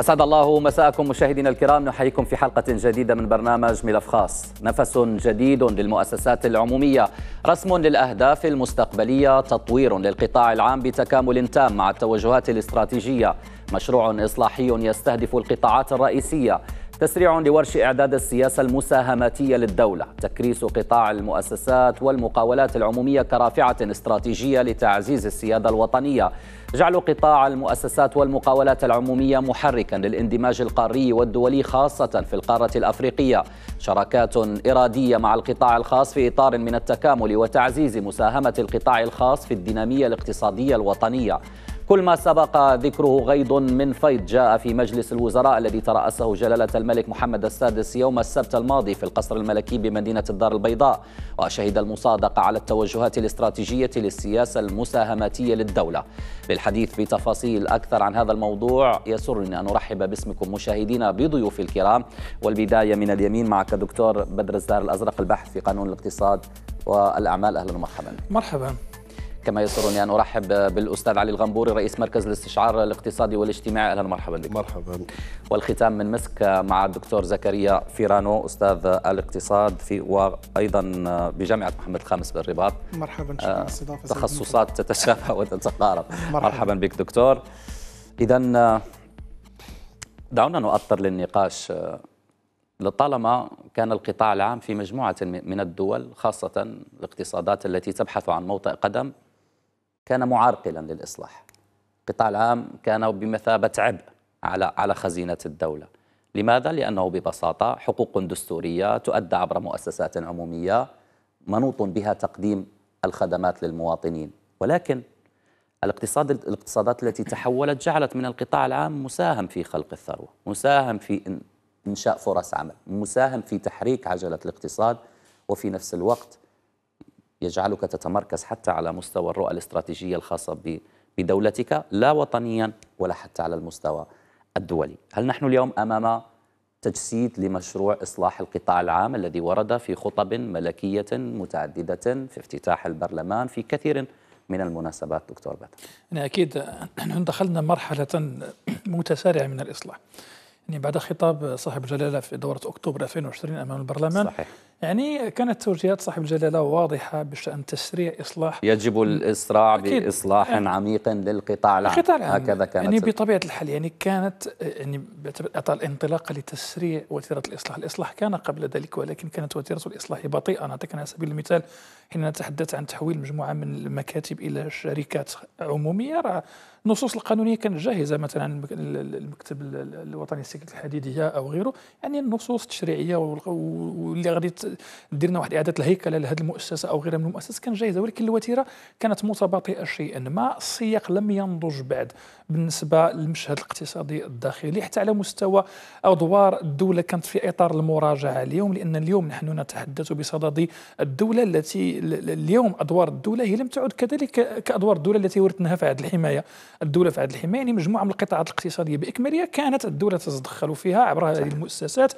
أسعد الله مساءكم مشاهدينا الكرام نحييكم في حلقة جديدة من برنامج ملف خاص نفس جديد للمؤسسات العمومية رسم للأهداف المستقبلية تطوير للقطاع العام بتكامل تام مع التوجهات الاستراتيجية مشروع إصلاحي يستهدف القطاعات الرئيسية تسريع لورش إعداد السياسة المساهماتية للدولة تكريس قطاع المؤسسات والمقاولات العمومية كرافعة استراتيجية لتعزيز السيادة الوطنية جعل قطاع المؤسسات والمقاولات العمومية محركا للاندماج القاري والدولي خاصة في القارة الأفريقية شراكات إرادية مع القطاع الخاص في إطار من التكامل وتعزيز مساهمة القطاع الخاص في الدينامية الاقتصادية الوطنية كل ما سبق ذكره غيض من فيض جاء في مجلس الوزراء الذي ترأسه جلالة الملك محمد السادس يوم السبت الماضي في القصر الملكي بمدينة الدار البيضاء وشهد المصادقة على التوجهات الاستراتيجية للسياسة المساهماتية للدولة للحديث بتفاصيل أكثر عن هذا الموضوع يسرني أن أرحب باسمكم مشاهدينا بضيوفي الكرام والبداية من اليمين معك دكتور بدر الزهر الأزرق البحث في قانون الاقتصاد والأعمال أهلا ومرحبا مرحبا كما يسرني أن أرحب بالأستاذ علي الغنبوري رئيس مركز الاستشعار الاقتصادي والاجتماعي أهلا مرحبا بك مرحبا والختام من مسك مع الدكتور زكريا فيرانو أستاذ الاقتصاد في وأيضا بجامعة محمد الخامس بالرباط مرحبا شكرا آه، تخصصات تتشابه وتتقارب مرحبا, مرحبا بك دكتور إذا آه، دعونا نؤطر للنقاش آه، لطالما كان القطاع العام في مجموعة من الدول خاصة الاقتصادات التي تبحث عن موطئ قدم كان معرقلا للإصلاح القطاع العام كان بمثابة عبء على على خزينة الدولة لماذا؟ لأنه ببساطة حقوق دستورية تؤدى عبر مؤسسات عمومية منوط بها تقديم الخدمات للمواطنين ولكن الاقتصاد الاقتصادات التي تحولت جعلت من القطاع العام مساهم في خلق الثروة مساهم في إنشاء فرص عمل مساهم في تحريك عجلة الاقتصاد وفي نفس الوقت يجعلك تتمركز حتى على مستوى الرؤى الاستراتيجية الخاصة بدولتك لا وطنيا ولا حتى على المستوى الدولي هل نحن اليوم أمام تجسيد لمشروع إصلاح القطاع العام الذي ورد في خطب ملكية متعددة في افتتاح البرلمان في كثير من المناسبات دكتور بات يعني أكيد نحن دخلنا مرحلة متسارعة من الإصلاح يعني بعد خطاب صاحب الجلالة في دورة أكتوبر 2020 أمام البرلمان صحيح يعني كانت توجيهات صاحب الجلاله واضحه بشان تسريع اصلاح يجب الاسراع باصلاح أه. عميق للقطاع العام القطاع العام هكذا كانت يعني بطبيعه الحال يعني كانت يعني اعطى الانطلاق لتسريع وتيره الاصلاح، الاصلاح كان قبل ذلك ولكن كانت وتيره الاصلاح بطيئه نعطيك على سبيل المثال حين نتحدث عن تحويل مجموعه من المكاتب الى شركات عموميه راه النصوص القانونيه كانت جاهزه مثلا المكتب الوطني للسكك الحديديه او غيره يعني النصوص التشريعيه واللي غادي درنا واحد اعاده الهيكله لهذه المؤسسه او غيرها من المؤسسات كان جاهزه ولكن الوتيره كانت متباطئه شيئا ما السياق لم ينضج بعد بالنسبه للمشهد الاقتصادي الداخلي حتى على مستوى ادوار الدوله كانت في اطار المراجعه اليوم لان اليوم نحن نتحدث بصدد الدوله التي اليوم ادوار الدوله هي لم تعد كذلك كادوار الدوله التي ورثناها في عهد الحمايه الدوله في عهد الحمايه يعني مجموعه من القطاعات الاقتصاديه باكملها كانت الدوله تتدخل فيها عبر هذه المؤسسات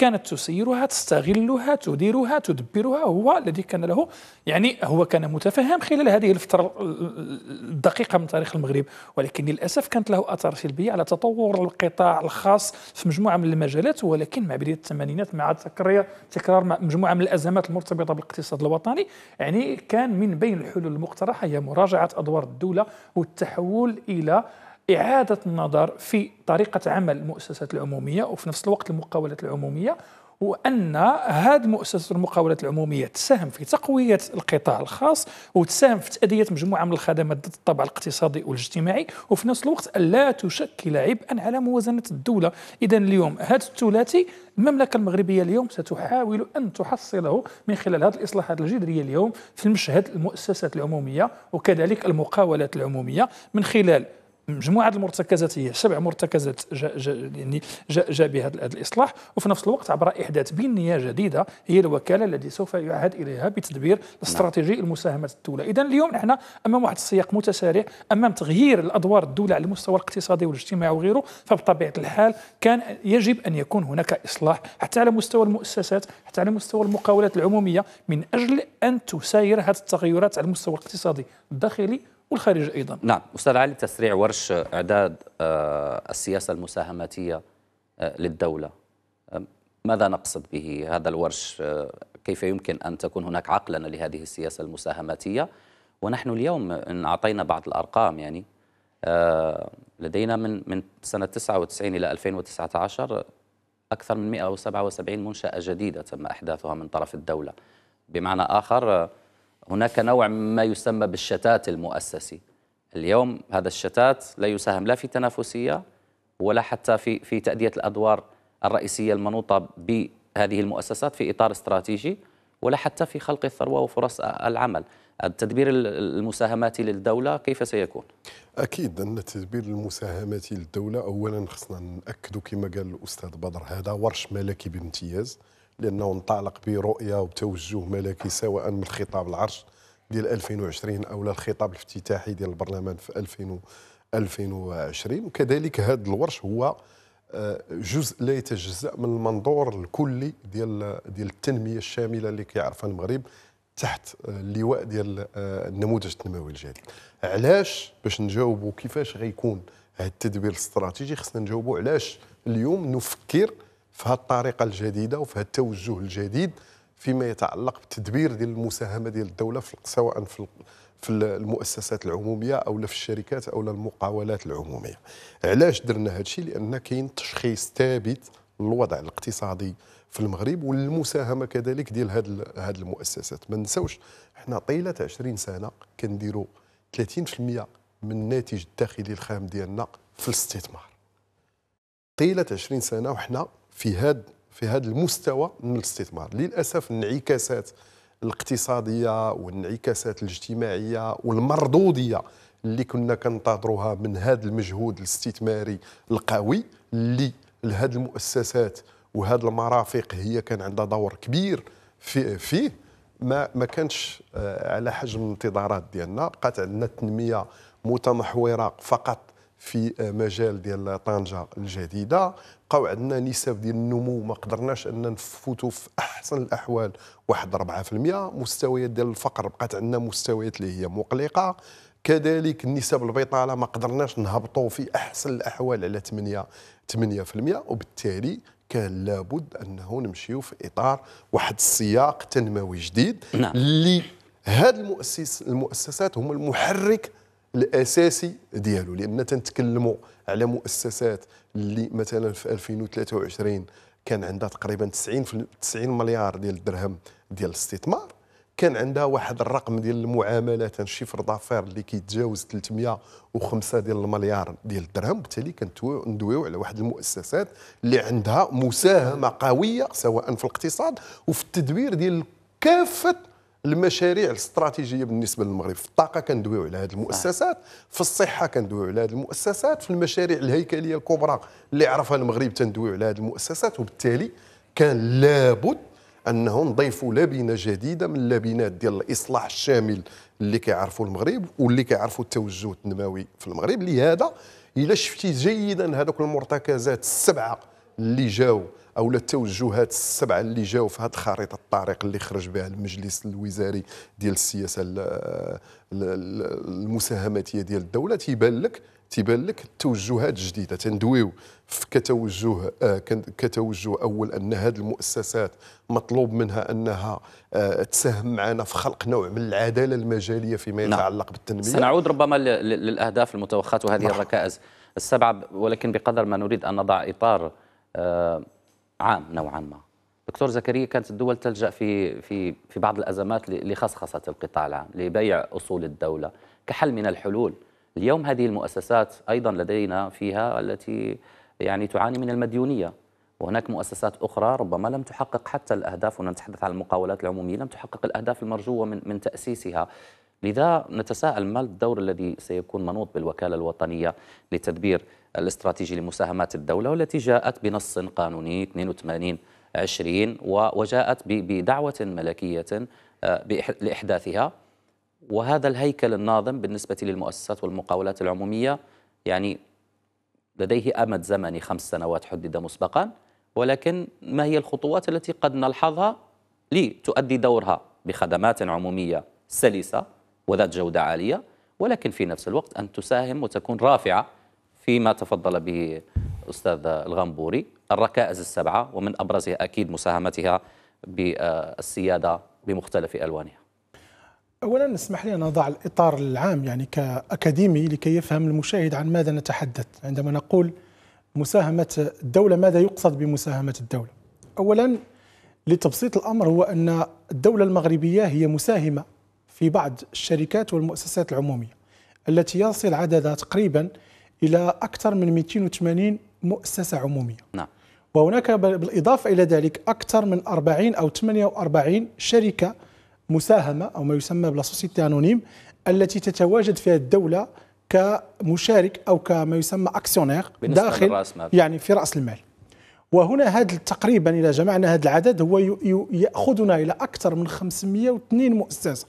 كانت تسيرها تستغلها تديرها تدبرها هو الذي كان له يعني هو كان متفهم خلال هذه الفترة الدقيقة من تاريخ المغرب ولكن للأسف كانت له أثار سلبية على تطور القطاع الخاص في مجموعة من المجالات ولكن مع بداية الثمانينات مع تكرار تكرار مجموعة من الأزمات المرتبطة بالاقتصاد الوطني يعني كان من بين الحلول المقترحة هي مراجعة أدوار الدولة والتحول إلى إعادة النظر في طريقة عمل المؤسسات العمومية وفي نفس الوقت المقاولات العمومية وان هذه المؤسسه المقاولات العموميه تساهم في تقويه القطاع الخاص وتساهم في تاديه مجموعه من الخدمات ذات الطابع الاقتصادي والاجتماعي وفي نفس الوقت لا تشكل عبئا على موازنه الدوله اذا اليوم هذا الثلاثي المملكه المغربيه اليوم ستحاول ان تحصله من خلال هذه الاصلاحات الجذريه اليوم في المشهد المؤسسات العموميه وكذلك المقاولات العموميه من خلال مجموعه المرتكزات هي سبع مرتكزات جاء جا يعني جاء جا بهذا الاصلاح وفي نفس الوقت عبر احداث بنيه جديده هي الوكاله التي سوف يعهد اليها بتدبير نعم. استراتيجي المساهمه الدوله اذا اليوم نحن امام واحد السياق متسارع امام تغيير الادوار الدوله على المستوى الاقتصادي والاجتماعي وغيره فبطبيعه الحال كان يجب ان يكون هناك اصلاح حتى على مستوى المؤسسات حتى على مستوى المقاولات العموميه من اجل ان تساير هذه التغيرات على المستوى الاقتصادي الداخلي والخارج أيضا نعم أستاذ علي تسريع ورش إعداد آه، السياسة المساهماتية آه، للدولة آه، ماذا نقصد به هذا الورش كيف يمكن أن تكون هناك عقلنة لهذه السياسة المساهماتية ونحن اليوم إن أعطينا بعض الأرقام يعني لدينا من من سنة 99 إلى 2019 أكثر من 177 منشأة جديدة تم أحداثها من طرف الدولة بمعنى آخر هناك نوع ما يسمى بالشتات المؤسسي اليوم هذا الشتات لا يساهم لا في تنافسية ولا حتى في في تأدية الأدوار الرئيسية المنوطة بهذه المؤسسات في إطار استراتيجي ولا حتى في خلق الثروة وفرص العمل التدبير المساهماتي للدولة كيف سيكون؟ أكيد أن التدبير المساهماتي للدولة أولا خصنا نأكد كما قال الأستاذ بدر هذا ورش ملكي بامتياز لانه انطلق برؤيه وتوجه ملكي سواء من خطاب العرش ديال 2020 او الخطاب الافتتاحي ديال البرلمان في 2020 وكذلك هذا الورش هو آه، جزء لا يتجزا من المنظور الكلي ديال ديال التنميه الشامله اللي كيعرفها المغرب تحت آه، اللواء ديال آه، النموذج التنموي الجديد علاش باش نجاوبوا كيفاش غيكون هذا التدبير الاستراتيجي خصنا نجاوبوا علاش اليوم نفكر في هذه الطريقه الجديده وفي هذا التوجه الجديد فيما يتعلق بتدبير ديال المساهمه ديال الدوله في سواء في في المؤسسات العموميه او في الشركات او المقاولات العموميه علاش درنا هذا الشيء لان كاين تشخيص ثابت للوضع الاقتصادي في المغرب والمساهمه كذلك ديال هاد هاد المؤسسات ما نساوش حنا طيله 20 سنه كنديروا 30% من الناتج الداخلي الخام ديالنا في الاستثمار طيله 20 سنه وحنا في هذا في هذا المستوى من الاستثمار للاسف الانعكاسات الاقتصاديه والانعكاسات الاجتماعيه والمردوديه اللي كنا كنتظروها من هذا المجهود الاستثماري القوي اللي لهذه المؤسسات وهذه المرافق هي كان عندها دور كبير في فيه ما ما كانش آه، على حجم الانتظارات ديالنا بقات عندنا التنميه متمحوره فقط في آه، مجال ديال طنجه الجديده بقاو عندنا نسب ديال النمو ما قدرناش ان نفوتوا في احسن الاحوال واحد 4% مستويات ديال الفقر بقات عندنا مستويات اللي هي مقلقه كذلك نسب البطاله ما قدرناش نهبطوا في احسن الاحوال على 8 8% وبالتالي كان لابد انه نمشيو في اطار واحد السياق تنموي جديد نعم. اللي هاد المؤسس المؤسسات هما المحرك الاساسي ديالو لان تنتكلموا على مؤسسات اللي مثلا في 2023 كان عندها تقريبا 90 90 مليار ديال الدرهم ديال الاستثمار كان عندها واحد الرقم ديال المعاملات شيفر دافير اللي كيتجاوز 305 ديال المليار ديال الدرهم وبالتالي كندويو على واحد المؤسسات اللي عندها مساهمه قويه سواء في الاقتصاد وفي التدوير ديال كافه المشاريع الاستراتيجيه بالنسبه للمغرب في الطاقه كندويو على هذه المؤسسات في الصحه كندويو على هذه المؤسسات في المشاريع الهيكليه الكبرى اللي عرفها المغرب تندويو على هذه المؤسسات وبالتالي كان لابد انه نضيفوا لبنه جديده من اللبنات ديال الاصلاح الشامل اللي كيعرفوا المغرب واللي كيعرفوا التوجه التنموي في المغرب لهذا الا شفتي جيدا هذوك المرتكزات السبعه اللي جاو او التوجهات السبعه اللي جاوا في هذه الخريطه الطريق اللي خرج بها المجلس الوزاري ديال السياسه المساهماتيه ديال الدوله تيبان لك تيبان لك التوجهات الجديده تندويو كتوجه آه، كتوجه اول ان هذه المؤسسات مطلوب منها انها آه، تساهم معنا في خلق نوع من العداله المجاليه فيما نعم. يتعلق بالتنميه سنعود ربما للاهداف المتوخاه وهذه نعم. الركائز السبعه ولكن بقدر ما نريد ان نضع اطار آه، عام نوعا ما دكتور زكريا كانت الدول تلجا في في في بعض الازمات لخصخصه القطاع العام لبيع اصول الدوله كحل من الحلول اليوم هذه المؤسسات ايضا لدينا فيها التي يعني تعاني من المديونيه وهناك مؤسسات اخرى ربما لم تحقق حتى الاهداف ونتحدث عن المقاولات العموميه لم تحقق الاهداف المرجوه من من تاسيسها لذا نتساءل ما الدور الذي سيكون منوط بالوكالة الوطنية لتدبير الاستراتيجي لمساهمات الدولة والتي جاءت بنص قانوني 82 20 وجاءت بدعوة ملكية آه، لإحداثها وهذا الهيكل الناظم بالنسبة للمؤسسات والمقاولات العمومية يعني لديه أمد زمني خمس سنوات حدد مسبقا ولكن ما هي الخطوات التي قد نلحظها لتؤدي دورها بخدمات عمومية سلسة وذات جودة عالية ولكن في نفس الوقت أن تساهم وتكون رافعة فيما تفضل به أستاذ الغنبوري الركائز السبعة ومن أبرزها أكيد مساهمتها بالسيادة بمختلف ألوانها اولا اسمح لي ان اضع الاطار العام يعني كاكاديمي لكي يفهم المشاهد عن ماذا نتحدث عندما نقول مساهمه الدوله ماذا يقصد بمساهمه الدوله اولا لتبسيط الامر هو ان الدوله المغربيه هي مساهمه في بعض الشركات والمؤسسات العمومية التي يصل عددها تقريبا إلى أكثر من 280 مؤسسة عمومية نعم. وهناك بالإضافة إلى ذلك أكثر من 40 أو 48 شركة مساهمة أو ما يسمى بلاسوسيتي أنونيم التي تتواجد فيها الدولة كمشارك أو كما يسمى أكسيونير داخل يعني في رأس المال وهنا هذا تقريبا إذا جمعنا هذا العدد هو يأخذنا إلى أكثر من 502 مؤسسة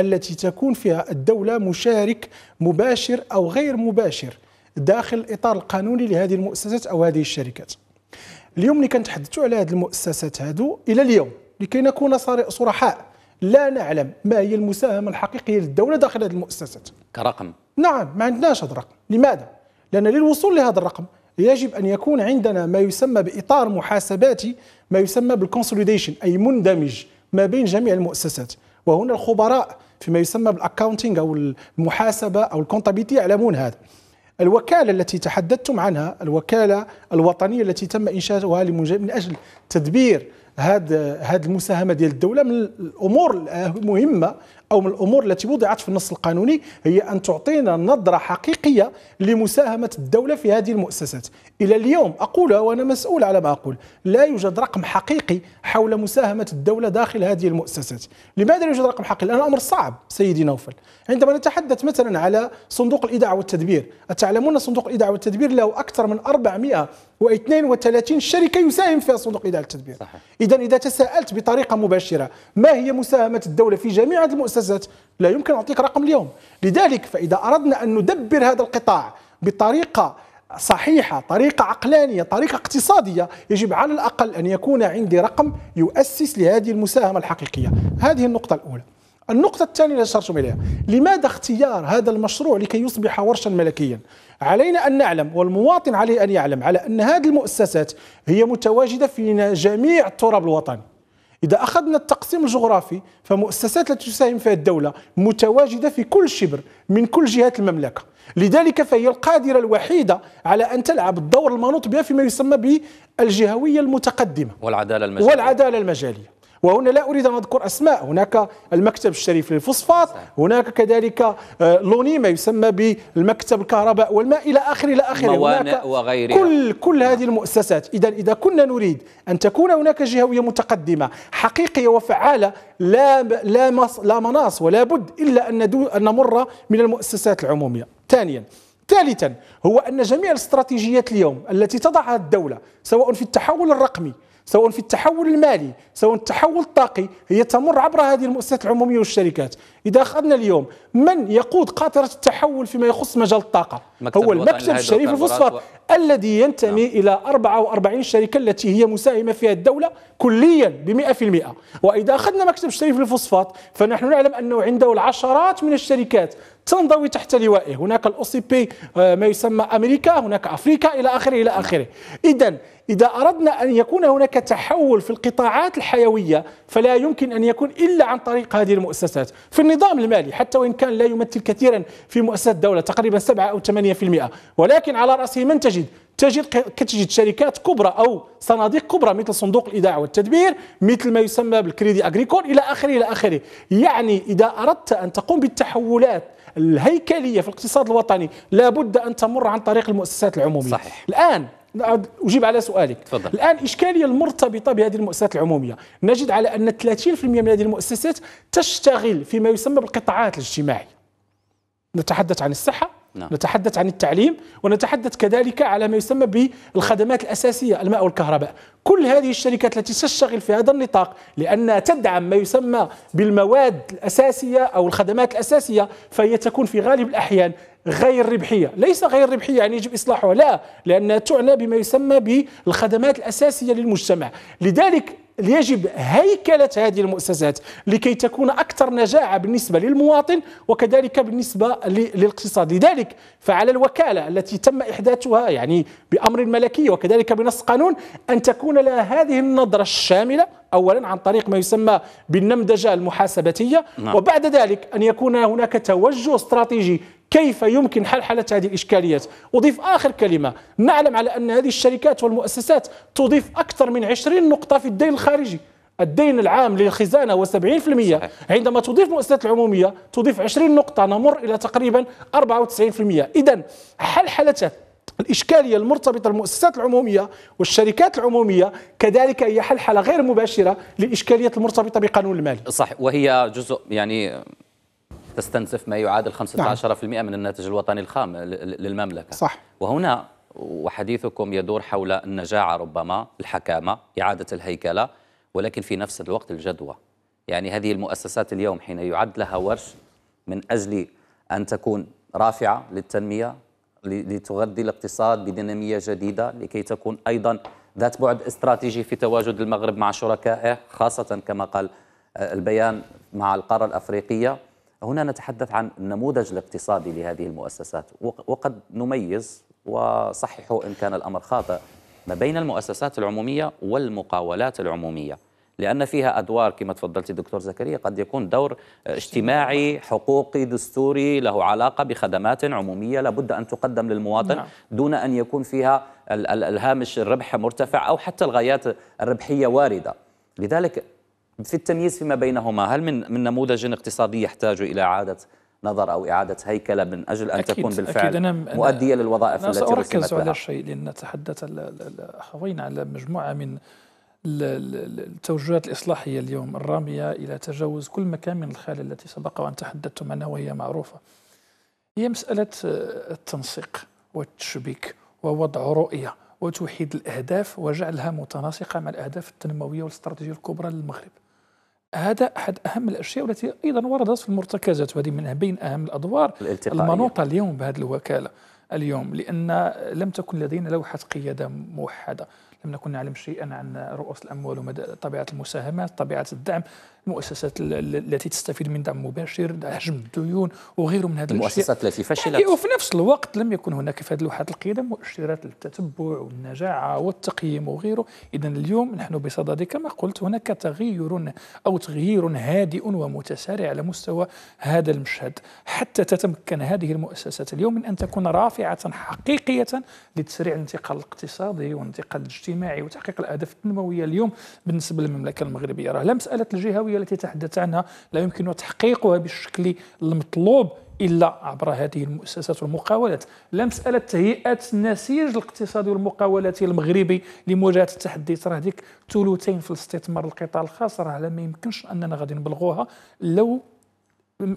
التي تكون فيها الدولة مشارك مباشر أو غير مباشر داخل الإطار القانوني لهذه المؤسسات أو هذه الشركات اليوم اللي كنتحدثوا على هذه المؤسسات هذو إلى اليوم لكي نكون صرحاء لا نعلم ما هي المساهمة الحقيقية للدولة داخل هذه المؤسسات كرقم نعم ما عندناش هذا الرقم لماذا؟ لأن للوصول لهذا الرقم يجب أن يكون عندنا ما يسمى بإطار محاسباتي ما يسمى بالكونسوليديشن أي مندمج ما بين جميع المؤسسات وهنا الخبراء فيما يسمى بالاكاونتينغ او المحاسبه او الكونتابيتي يعلمون هذا الوكاله التي تحدثتم عنها الوكاله الوطنيه التي تم انشاؤها من اجل تدبير هذه هذه المساهمه ديال الدوله من الامور المهمه أو من الأمور التي وضعت في النص القانوني هي أن تعطينا نظرة حقيقية لمساهمة الدولة في هذه المؤسسات إلى اليوم أقولها وأنا مسؤول على ما أقول لا يوجد رقم حقيقي حول مساهمة الدولة داخل هذه المؤسسات لماذا لا يوجد رقم حقيقي؟ لان الامر صعب سيدي نوفل عندما نتحدث مثلا على صندوق الإيداع والتدبير أتعلمون صندوق الإيداع والتدبير له أكثر من 432 شركة يساهم فيها صندوق الإيداع والتدبير إذا إذا تساءلت بطريقة مباشرة ما هي مساهمة الدولة في جميع المؤسسات المؤسسات لا يمكن أعطيك رقم اليوم لذلك فإذا أردنا أن ندبر هذا القطاع بطريقة صحيحة طريقة عقلانية طريقة اقتصادية يجب على الأقل أن يكون عندي رقم يؤسس لهذه المساهمة الحقيقية هذه النقطة الأولى النقطة الثانية اللي أشرتم إليها لماذا اختيار هذا المشروع لكي يصبح ورشا ملكيا علينا أن نعلم والمواطن عليه أن يعلم على أن هذه المؤسسات هي متواجدة في جميع التراب الوطني إذا أخذنا التقسيم الجغرافي فمؤسسات التي تساهم فيها الدولة متواجدة في كل شبر من كل جهات المملكة لذلك فهي القادرة الوحيدة على أن تلعب الدور المنوط بها فيما يسمى بالجهوية المتقدمة والعدالة المجالية, والعدالة المجالية. وهنا لا اريد ان اذكر اسماء هناك المكتب الشريف للفوسفات هناك كذلك آه، لوني ما يسمى بالمكتب الكهرباء والماء الى اخره الى اخره هناك وغيرها كل كل هذه المؤسسات اذا اذا كنا نريد ان تكون هناك جهويه متقدمه حقيقيه وفعاله لا لا لا مناص ولا بد الا ان ان نمر من المؤسسات العموميه ثانيا ثالثا هو ان جميع الاستراتيجيات اليوم التي تضعها الدوله سواء في التحول الرقمي سواء في التحول المالي سواء التحول الطاقي هي تمر عبر هذه المؤسسات العموميه والشركات إذا أخذنا اليوم من يقود قاطرة التحول فيما يخص مجال الطاقة هو المكتب الشريف الفوسفات و... الذي ينتمي نعم. إلى 44 شركة التي هي مساهمة فيها الدولة كليا ب 100% وإذا أخذنا مكتب الشريف للفوسفات فنحن نعلم أنه عنده العشرات من الشركات تنضوي تحت لوائه هناك الاو آه، سي بي ما يسمى أمريكا هناك أفريقيا إلى آخره إلى آخره إذا إذا أردنا أن يكون هناك تحول في القطاعات الحيوية فلا يمكن أن يكون إلا عن طريق هذه المؤسسات في النظام المالي حتى وإن كان لا يمثل كثيرا في مؤسسات الدولة تقريبا 7 أو 8% ولكن على رأسه من تجد تجد تجد شركات كبرى او صناديق كبرى مثل صندوق الايداع والتدبير مثل ما يسمى بالكريدي اغريكول الى اخره الى اخره يعني اذا اردت ان تقوم بالتحولات الهيكليه في الاقتصاد الوطني لابد ان تمر عن طريق المؤسسات العموميه صحيح. الان اجيب على سؤالك تفضل. الان الاشكاليه المرتبطه بهذه المؤسسات العموميه نجد على ان 30% من هذه المؤسسات تشتغل فيما يسمى بالقطاعات الاجتماعيه نتحدث عن الصحه نعم. نتحدث عن التعليم ونتحدث كذلك على ما يسمى بالخدمات الأساسية الماء والكهرباء كل هذه الشركات التي تشتغل في هذا النطاق لأنها تدعم ما يسمى بالمواد الأساسية أو الخدمات الأساسية فهي تكون في غالب الأحيان غير ربحية ليس غير ربحية يعني يجب إصلاحها لا لأنها تعنى بما يسمى بالخدمات الأساسية للمجتمع لذلك يجب هيكلة هذه المؤسسات لكي تكون أكثر نجاعة بالنسبة للمواطن وكذلك بالنسبة للاقتصاد لذلك فعلى الوكالة التي تم إحداثها يعني بأمر ملكي وكذلك بنص قانون أن تكون لها هذه النظرة الشاملة أولا عن طريق ما يسمى بالنمذجة المحاسبتية نعم. وبعد ذلك أن يكون هناك توجه استراتيجي كيف يمكن حل حالة هذه الإشكاليات أضيف آخر كلمة نعلم على أن هذه الشركات والمؤسسات تضيف أكثر من 20 نقطة في الدين الخارجي الدين العام للخزانه هو 70% عندما تضيف مؤسسات العموميه تضيف 20 نقطه نمر الى تقريبا 94% اذا حل حالة الإشكالية المرتبطة بالمؤسسات العمومية والشركات العمومية كذلك هي حل حالة غير مباشرة للإشكاليات المرتبطة بقانون المال صح وهي جزء يعني تستنزف ما يعادل 15% نعم. من الناتج الوطني الخام للمملكة صح وهنا وحديثكم يدور حول النجاعة ربما الحكامة إعادة الهيكلة ولكن في نفس الوقت الجدوى يعني هذه المؤسسات اليوم حين يعد لها ورش من أجل أن تكون رافعة للتنمية لتغذي الاقتصاد بدينامية جديدة لكي تكون أيضا ذات بعد استراتيجي في تواجد المغرب مع شركائه خاصة كما قال آه، البيان مع القارة الأفريقية هنا نتحدث عن النموذج الاقتصادي لهذه المؤسسات وقد نميز وصححوا إن كان الأمر خاطئ ما بين المؤسسات العمومية والمقاولات العمومية لأن فيها أدوار كما تفضلت دكتور زكريا قد يكون دور اجتماعي حقوقي دستوري له علاقة بخدمات عمومية لابد أن تقدم للمواطن نعم. دون أن يكون فيها الهامش الربح مرتفع أو حتى الغايات الربحية واردة لذلك في التمييز فيما بينهما هل من من نموذج اقتصادي يحتاج الى اعاده نظر او اعاده هيكله من اجل ان أكيد تكون بالفعل أكيد أنا مؤديه للوظائف أنا التي ركزت سأركز على شيء لان تحدث الاخوين على مجموعه من التوجهات الإصلاحية اليوم الرامية إلى تجاوز كل مكان من الخلل التي سبق وأن تحدثتم عنها وهي معروفة هي مسألة آه، التنسيق والتشبيك ووضع رؤية وتوحيد الأهداف وجعلها متناسقة مع الأهداف التنموية والاستراتيجية الكبرى للمغرب هذا أحد أهم الأشياء التي أيضا وردت في المرتكزات وهذه من بين أهم الأدوار المنوطة اليوم بهذه الوكالة اليوم لأن لم تكن لدينا لوحة قيادة موحدة لم نكن نعلم شيئا عن رؤوس الاموال ومدى طبيعه المساهمات طبيعه الدعم المؤسسات التي تستفيد من دعم مباشر حجم الديون وغيره من هذه المؤسسات التي فشلت يعني وفي نفس الوقت لم يكن هناك في هذه اللوحات القياده مؤشرات للتتبع والنجاعه والتقييم وغيره اذا اليوم نحن بصدد كما قلت هناك تغير او تغيير هادئ ومتسارع على مستوى هذا المشهد حتى تتمكن هذه المؤسسات اليوم من ان تكون رافعه حقيقيه لتسريع الانتقال الاقتصادي والانتقال الاجتماعي الاجتماعي وتحقيق الاهداف التنمويه اليوم بالنسبه للمملكه المغربيه راه لا مساله الجهويه التي تحدث عنها لا يمكن تحقيقها بالشكل المطلوب الا عبر هذه المؤسسات والمقاولات لا مساله تهيئه النسيج الاقتصادي والمقاولات المغربي لمواجهه التحديات راه ديك ثلثين في الاستثمار القطاع الخاص راه ما يمكنش اننا غادي نبلغوها لو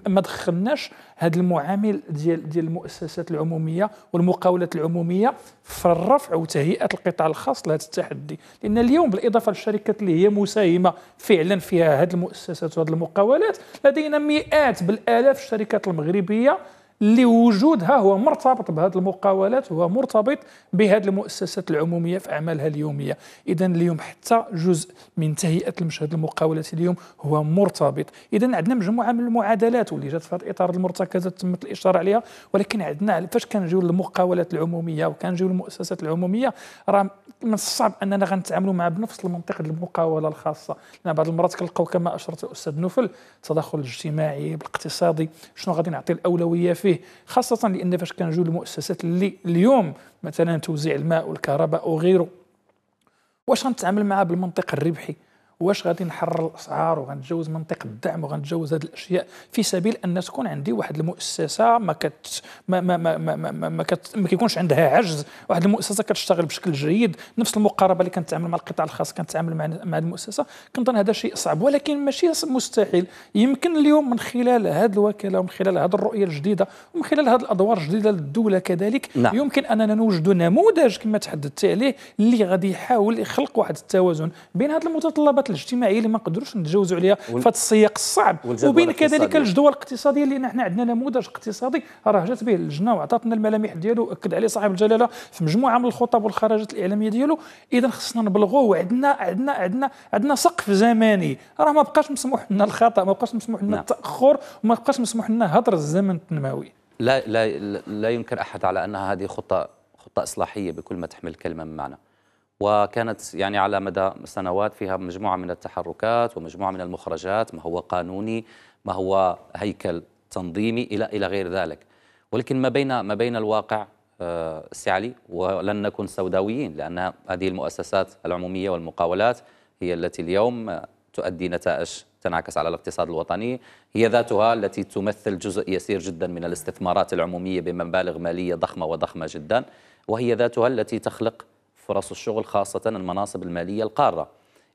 ما دخلناش هذا المعامل ديال ديال المؤسسات العموميه والمقاولات العموميه في الرفع وتهيئه القطاع الخاص لهذا التحدي لان اليوم بالاضافه للشركات اللي هي مساهمه فعلا فيها هذه المؤسسات وهذه المقاولات لدينا مئات بالالاف الشركات المغربيه اللي وجودها هو مرتبط بهذه المقاولات هو مرتبط بهذه المؤسسات العموميه في اعمالها اليوميه اذا اليوم حتى جزء من تهيئه المشهد المقاولات اليوم هو مرتبط اذا عندنا مجموعه من المعادلات واللي جات في هذا الاطار المرتكزات تمت الاشاره عليها ولكن عندنا فاش كنجيو للمقاولات العموميه وكنجيو للمؤسسات العموميه راه من الصعب اننا غنتعاملوا مع بنفس المنطق ديال المقاوله الخاصه لان بعض المرات كنلقاو كما اشرت الاستاذ نوفل التدخل الاجتماعي الاقتصادي شنو غادي نعطي الاولويه فيه فيه خاصة لأن فاش كنجيو المؤسسات اللي اليوم مثلا توزيع الماء والكهرباء وغيره واش غنتعامل معها بالمنطق الربحي واش غادي نحرر الاسعار وغنتجاوز منطق الدعم وغنتجاوز هذه الاشياء في سبيل ان تكون عندي واحد المؤسسه ما كت ما ما ما ما, ما, ما, كت ما كيكونش عندها عجز واحد المؤسسه كتشتغل بشكل جيد نفس المقاربه اللي كنتعامل مع القطاع الخاص كنتعامل مع مع المؤسسه كنظن هذا شيء صعب ولكن ماشي مستحيل يمكن اليوم من خلال هذه الوكاله ومن خلال هذه الرؤيه الجديده ومن خلال هذه الادوار الجديده للدوله كذلك نعم. يمكن اننا نوجد نموذج كما تحدثت عليه اللي غادي يحاول يخلق واحد التوازن بين هذه المتطلبات الاجتماعيه اللي ما نقدروش نتجاوزوا عليها في هذا السياق الصعب وبين كذلك الجدول الاقتصاديه لان احنا عندنا نموذج اقتصادي راه جات به اللجنه وعطاتنا الملامح ديالو واكد عليه صاحب الجلاله في مجموعه من الخطب والخرجات الاعلاميه ديالو اذا خصنا نبلغوا وعندنا عندنا عندنا عندنا سقف زماني راه ما بقاش مسموح لنا الخطا ما بقاش مسموح لنا نعم. التاخر وما بقاش مسموح لنا هدر الزمن التنموي لا لا لا ينكر احد على انها هذه خطه خطه اصلاحيه بكل ما تحمل الكلمه من معنى وكانت يعني على مدى سنوات فيها مجموعة من التحركات ومجموعة من المخرجات ما هو قانوني ما هو هيكل تنظيمي إلى إلى غير ذلك ولكن ما بين ما بين الواقع آه، سعلي ولن نكون سوداويين لأن هذه المؤسسات العمومية والمقاولات هي التي اليوم تؤدي نتائج تنعكس على الاقتصاد الوطني هي ذاتها التي تمثل جزء يسير جدا من الاستثمارات العمومية بمبالغ مالية ضخمة وضخمة جدا وهي ذاتها التي تخلق فرص الشغل خاصة المناصب المالية القارة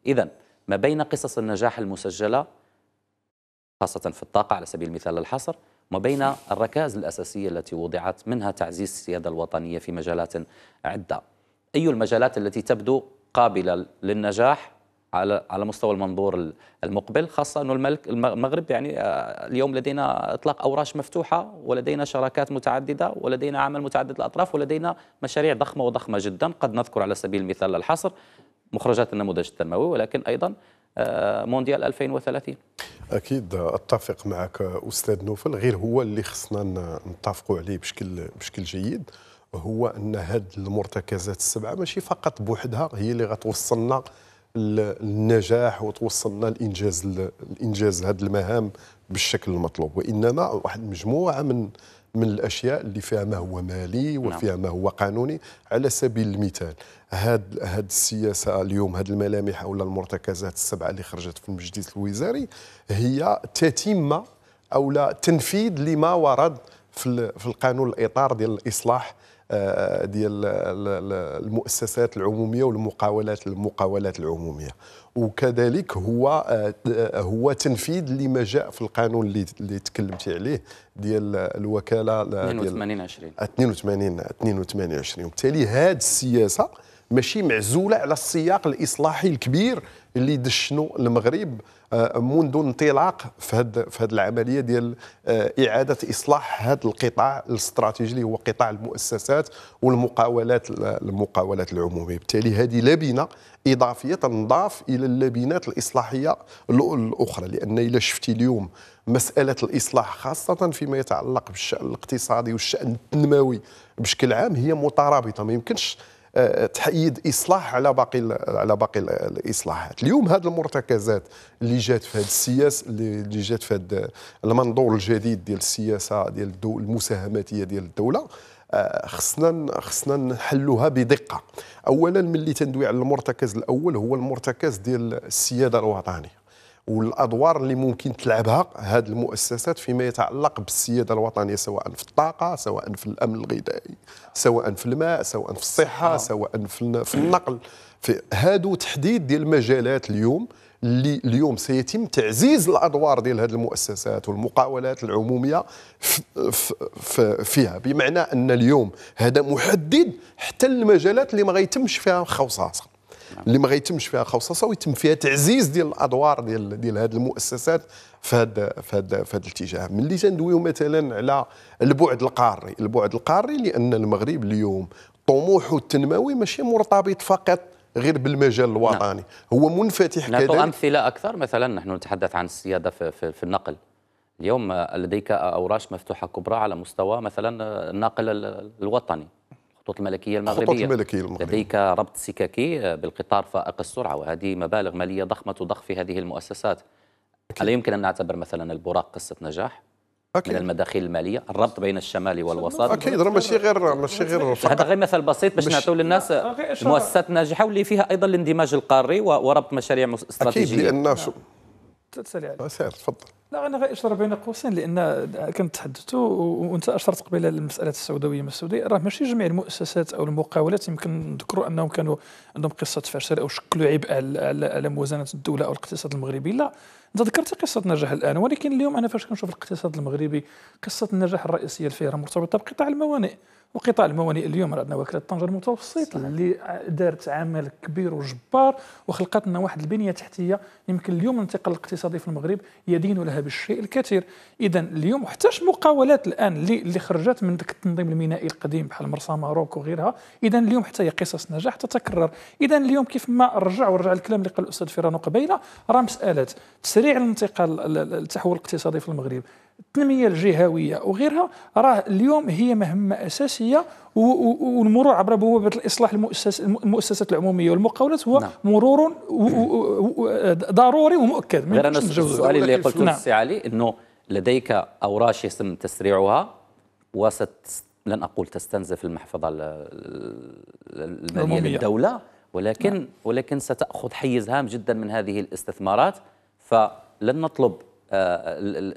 إذا ما بين قصص النجاح المسجلة خاصة في الطاقة على سبيل المثال الحصر ما بين الركائز الأساسية التي وضعت منها تعزيز السيادة الوطنية في مجالات عدة أي المجالات التي تبدو قابلة للنجاح على على مستوى المنظور المقبل خاصه انه الملك المغرب يعني آه، اليوم لدينا اطلاق اوراش مفتوحه ولدينا شراكات متعدده ولدينا عمل متعدد الاطراف ولدينا مشاريع ضخمه وضخمه جدا قد نذكر على سبيل المثال الحصر مخرجات النموذج التنموي ولكن ايضا آه، مونديال 2030 اكيد اتفق معك استاذ نوفل غير هو اللي خصنا نتفقوا عليه بشكل بشكل جيد هو ان هذه المرتكزات السبعه ماشي فقط بوحدها هي اللي غتوصلنا النجاح وتوصلنا لانجاز الانجاز هذه المهام بالشكل المطلوب وانما واحد مجموعه من من الاشياء اللي فيها ما هو مالي نعم. وفيها ما هو قانوني على سبيل المثال هاد هاد السياسه اليوم هاد الملامح او المرتكزات السبعه اللي خرجت في المجلس الوزاري هي تتمه او لا تنفيذ لما ورد في القانون الاطار ديال الاصلاح آه، ديال المؤسسات العموميه والمقاولات المقاولات العموميه وكذلك هو آه، آه، هو تنفيذ لما جاء في القانون اللي اللي تكلمتي عليه ديال الوكاله 82 20 82 82 20 وبالتالي هذه السياسه ماشي معزوله على السياق الاصلاحي الكبير اللي دشنوا المغرب آه، منذ انطلاق في هذه في هذه العمليه ديال آه، اعاده اصلاح هذا القطاع الاستراتيجي اللي هو قطاع المؤسسات والمقاولات المقاولات العموميه بالتالي هذه لبنه اضافيه تنضاف الى اللبنات الاصلاحيه الاخرى لان الا شفتي اليوم مساله الاصلاح خاصه فيما يتعلق بالشان الاقتصادي والشان التنموي بشكل عام هي مترابطه ما يمكنش تحيد اصلاح على باقي على باقي الاصلاحات اليوم هذه المرتكزات اللي جات في هذا السياس اللي جات في هذا المنظور الجديد ديال السياسه ديال المساهماتيه ديال الدوله آه، خصنا خصنا نحلوها بدقه اولا ملي تندوي على المرتكز الاول هو المرتكز ديال السياده الوطنيه والادوار اللي ممكن تلعبها هذه المؤسسات فيما يتعلق بالسياده الوطنيه سواء في الطاقه سواء في الامن الغذائي سواء في الماء سواء في الصحه آه. سواء في, في النقل في هادو تحديد ديال المجالات اليوم اللي اليوم سيتم تعزيز الادوار ديال هذه المؤسسات والمقاولات العموميه فيها بمعنى ان اليوم هذا محدد حتى المجالات اللي ما غيتمش فيها خوصاصه نعم. اللي ما غيتمش فيها خوصصه ويتم فيها تعزيز ديال الادوار ديال ديال هذه المؤسسات في هذا في هذا في هذا الاتجاه ملي تندويو مثلا على البعد القاري البعد القاري لان المغرب اليوم طموحه التنموي ماشي مرتبط فقط غير بالمجال نعم. الوطني نعم. هو منفتح كذلك نعطي امثله اكثر مثلا نحن نتحدث عن السياده في, في, في النقل اليوم لديك اوراش مفتوحه كبرى على مستوى مثلا الناقل الوطني الخطوط الملكيه المغربيه الخطوط الملكيه المغربيه لديك ربط سككي بالقطار فائق السرعه وهذه مبالغ ماليه ضخمه تضخ في هذه المؤسسات أكيد. الا يمكن ان نعتبر مثلا البراق قصه نجاح أكيد. من المداخيل الماليه الربط بين الشمال والوسط اكيد راه ماشي غير ماشي غير هذا غير مثل بسيط باش نعطيو للناس مؤسسات ناجحه واللي فيها ايضا الاندماج القاري وربط مشاريع استراتيجيه اكيد لان شو تسالي آه، تفضل لا انا غير بين قوسين لان كنت وانت اشرت قبل المساله السوداويه من السوداء راه ماشي جميع المؤسسات او المقاولات يمكن نذكروا انهم كانوا عندهم قصه فشل او شكلوا عبء على, على موازنه الدوله او الاقتصاد المغربي لا انت ذكرت قصه نجاح الان ولكن اليوم انا فاش كنشوف الاقتصاد المغربي قصه النجاح الرئيسيه فيه راه مرتبطه بقطاع الموانئ وقطاع الموانئ اليوم عندنا وكاله طنجه المتوسطه اللي دارت عمل كبير وجبار وخلقت لنا واحد البنيه تحتيه يمكن اليوم الانتقال الاقتصادي في المغرب يدين لها بالشيء الكثير اذا اليوم حتى المقاولات الان اللي اللي خرجت من ذاك التنظيم المينائي القديم بحال مرسى ماروك وغيرها اذا اليوم حتى هي قصص نجاح تتكرر اذا اليوم كيف ما رجع ورجع الكلام اللي قال الاستاذ فيرانو قبيله راه مساله تسريع الانتقال التحول الاقتصادي في المغرب التنميه الجهويه وغيرها راه اليوم هي مهمه اساسيه والمرور عبر بوابه الاصلاح المؤسس المؤسسات العموميه والمقاولات هو نعم. مرور ضروري ومؤكد غير أن السؤال اللي قلته نعم. السي علي انه لديك اوراش يتم تسريعها وست لن اقول تستنزف المحفظه الماليه للدوله ولكن نعم. ولكن ستاخذ حيز هام جدا من هذه الاستثمارات فلن نطلب آه،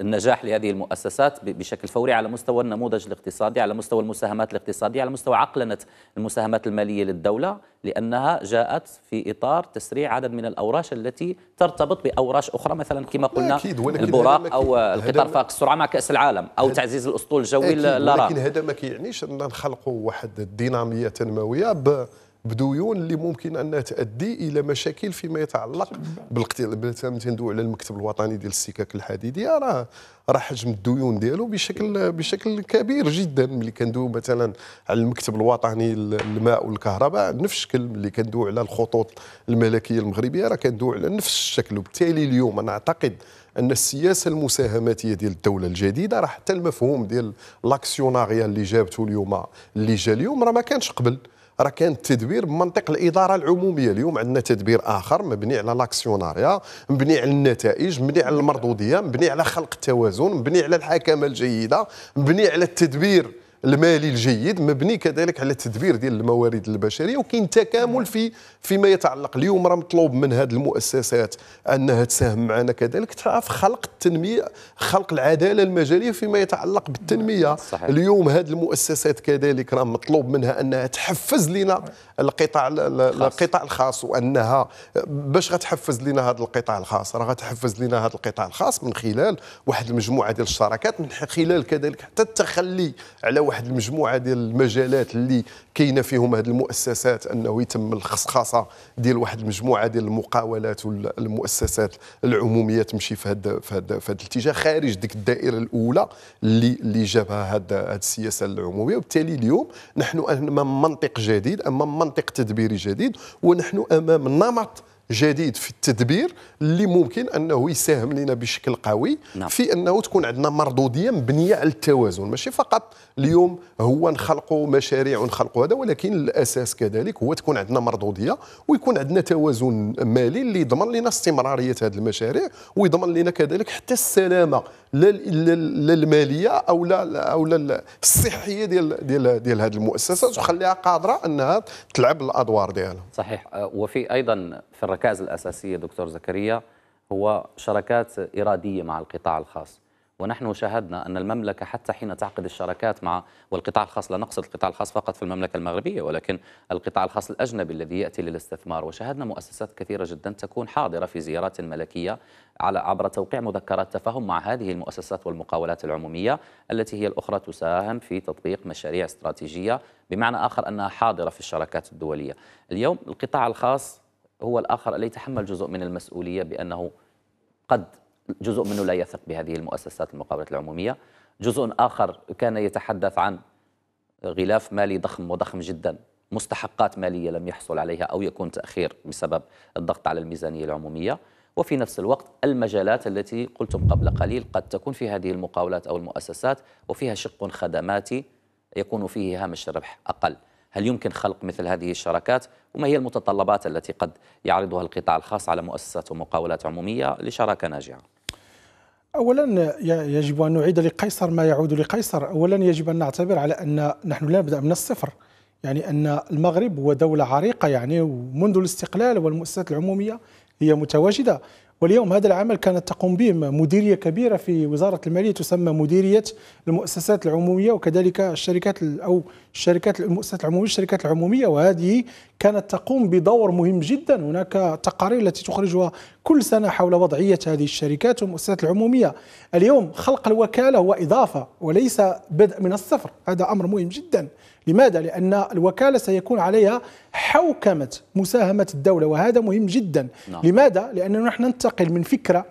النجاح لهذه المؤسسات بشكل فوري على مستوى النموذج الاقتصادي على مستوى المساهمات الاقتصادية على مستوى عقلنة المساهمات المالية للدولة لأنها جاءت في إطار تسريع عدد من الأوراش التي ترتبط بأوراش أخرى مثلا كما قلنا أكيد البراق أو القطار فاق السرعة مع كأس العالم أو تعزيز الأسطول الجوي لرا لكن هذا ما كيعنيش أن نخلقوا واحد الدينامية تنموية ب بديون اللي ممكن انها تؤدي الى مشاكل فيما يتعلق بالاقتصاد مثلا ندوي على المكتب الوطني ديال السكك الحديديه آه، راه راه حجم الديون ديالو بشكل بشكل كبير جدا ملي كندوا مثلا على المكتب الوطني للماء والكهرباء نفس الشكل ملي كندوا على الخطوط الملكيه المغربيه راه كندوا على نفس الشكل وبالتالي اليوم انا اعتقد ان السياسه المساهماتيه ديال الدوله الجديده راه حتى المفهوم ديال لاكسيوناريا اللي جابته اليوم اللي جا اليوم راه ما كانش قبل راه كان التدبير بمنطق الاداره العموميه اليوم عندنا تدبير اخر مبني على لاكسيوناريا مبني على النتائج مبني على المردوديه مبني على خلق التوازن مبني على الحكمه الجيده مبني على التدبير المالي الجيد مبني كذلك على التدبير ديال الموارد البشريه وكاين تكامل في فيما يتعلق اليوم راه مطلوب من هذه المؤسسات انها تساهم معنا كذلك في خلق التنميه خلق العداله المجاليه فيما يتعلق بالتنميه صحيح. اليوم هذه المؤسسات كذلك راه مطلوب منها انها تحفز لنا القطاع القطاع الخاص وانها باش غتحفز لنا هذا القطاع الخاص راه غتحفز لنا هذا القطاع الخاص من خلال واحد المجموعه ديال الشراكات من خلال كذلك حتى التخلي على واحد المجموعه ديال المجالات اللي كاينه فيهم هذه المؤسسات انه يتم الخصخصه ديال واحد المجموعه ديال المقاولات والمؤسسات العموميه تمشي في هذا في هذا في هذا الاتجاه خارج ديك الدائره الاولى اللي اللي جابها هذا السياسه العموميه وبالتالي اليوم نحن امام منطق جديد امام منطق تدبيري جديد ونحن امام نمط جديد في التدبير اللي ممكن انه يساهم لنا بشكل قوي نعم. في انه تكون عندنا مردوديه مبنيه على التوازن ماشي فقط اليوم هو نخلقوا مشاريع ونخلقوا هذا ولكن الاساس كذلك هو تكون عندنا مردوديه ويكون عندنا توازن مالي اللي يضمن لنا استمراريه هذه المشاريع ويضمن لنا كذلك حتى السلامه للماليه او لا او لا الصحيه ديال ديال ديال هذه المؤسسات وخليها قادره انها تلعب الادوار ديالها صحيح آه، وفي ايضا في الركائز الاساسيه دكتور زكريا هو شراكات اراديه مع القطاع الخاص ونحن شاهدنا أن المملكة حتى حين تعقد الشراكات مع والقطاع الخاص لا نقصد القطاع الخاص فقط في المملكة المغربية ولكن القطاع الخاص الأجنبي الذي يأتي للاستثمار وشاهدنا مؤسسات كثيرة جدا تكون حاضرة في زيارات ملكية على عبر توقيع مذكرات تفاهم مع هذه المؤسسات والمقاولات العمومية التي هي الأخرى تساهم في تطبيق مشاريع استراتيجية بمعنى آخر أنها حاضرة في الشراكات الدولية اليوم القطاع الخاص هو الآخر الذي يتحمل جزء من المسؤولية بأنه قد جزء منه لا يثق بهذه المؤسسات المقاولة العمومية جزء آخر كان يتحدث عن غلاف مالي ضخم وضخم جدا مستحقات مالية لم يحصل عليها أو يكون تأخير بسبب الضغط على الميزانية العمومية وفي نفس الوقت المجالات التي قلتم قبل قليل قد تكون في هذه المقاولات أو المؤسسات وفيها شق خدماتي يكون فيه هامش الربح أقل هل يمكن خلق مثل هذه الشراكات وما هي المتطلبات التي قد يعرضها القطاع الخاص على مؤسسات ومقاولات عمومية لشراكة ناجعة؟ اولا يجب ان نعيد لقيصر ما يعود لقيصر اولا يجب ان نعتبر على ان نحن لا نبدا من الصفر يعني ان المغرب هو دوله عريقه يعني منذ الاستقلال والمؤسسات العموميه هي متواجده واليوم هذا العمل كانت تقوم به مديريه كبيره في وزاره الماليه تسمى مديريه المؤسسات العموميه وكذلك الشركات او الشركات المؤسسات العموميه الشركات العموميه وهذه كانت تقوم بدور مهم جدا هناك تقارير التي تخرجها كل سنه حول وضعيه هذه الشركات والمؤسسات العموميه اليوم خلق الوكاله هو اضافه وليس بدء من الصفر هذا امر مهم جدا لماذا؟ لأن الوكالة سيكون عليها حوكمة مساهمة الدولة وهذا مهم جدا نعم. لماذا؟ لأننا نحن ننتقل من فكرة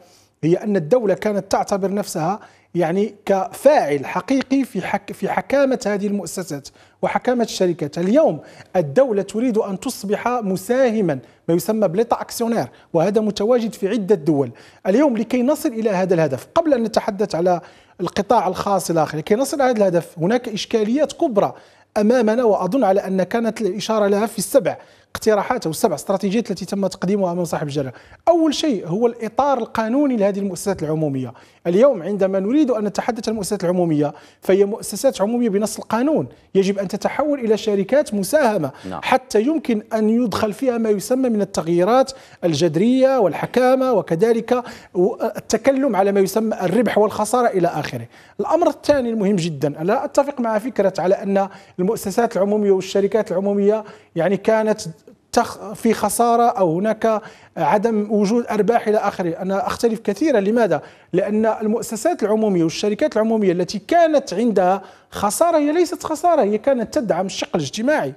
هي أن الدولة كانت تعتبر نفسها يعني كفاعل حقيقي في حك في حكامة هذه المؤسسات وحكامة الشركات اليوم الدولة تريد أن تصبح مساهما ما يسمى بليتا أكسيونير وهذا متواجد في عدة دول اليوم لكي نصل إلى هذا الهدف قبل أن نتحدث على القطاع الخاص الآخر لكي نصل إلى هذا الهدف هناك إشكاليات كبرى امامنا واظن على ان كانت الاشاره لها في السبع اقتراحات او السبع استراتيجيات التي تم تقديمها امام صاحب الجلاله اول شيء هو الاطار القانوني لهذه المؤسسات العموميه اليوم عندما نريد ان نتحدث عن المؤسسات العموميه فهي مؤسسات عموميه بنص القانون يجب ان تتحول الى شركات مساهمه نعم. حتى يمكن ان يدخل فيها ما يسمى من التغييرات الجذريه والحكامه وكذلك التكلم على ما يسمى الربح والخساره الى اخره الامر الثاني المهم جدا لا اتفق مع فكره على ان المؤسسات العموميه والشركات العموميه يعني كانت في خساره او هناك عدم وجود ارباح الى اخره، انا اختلف كثيرا لماذا؟ لان المؤسسات العموميه والشركات العموميه التي كانت عندها خساره هي ليست خساره هي كانت تدعم الشق الاجتماعي.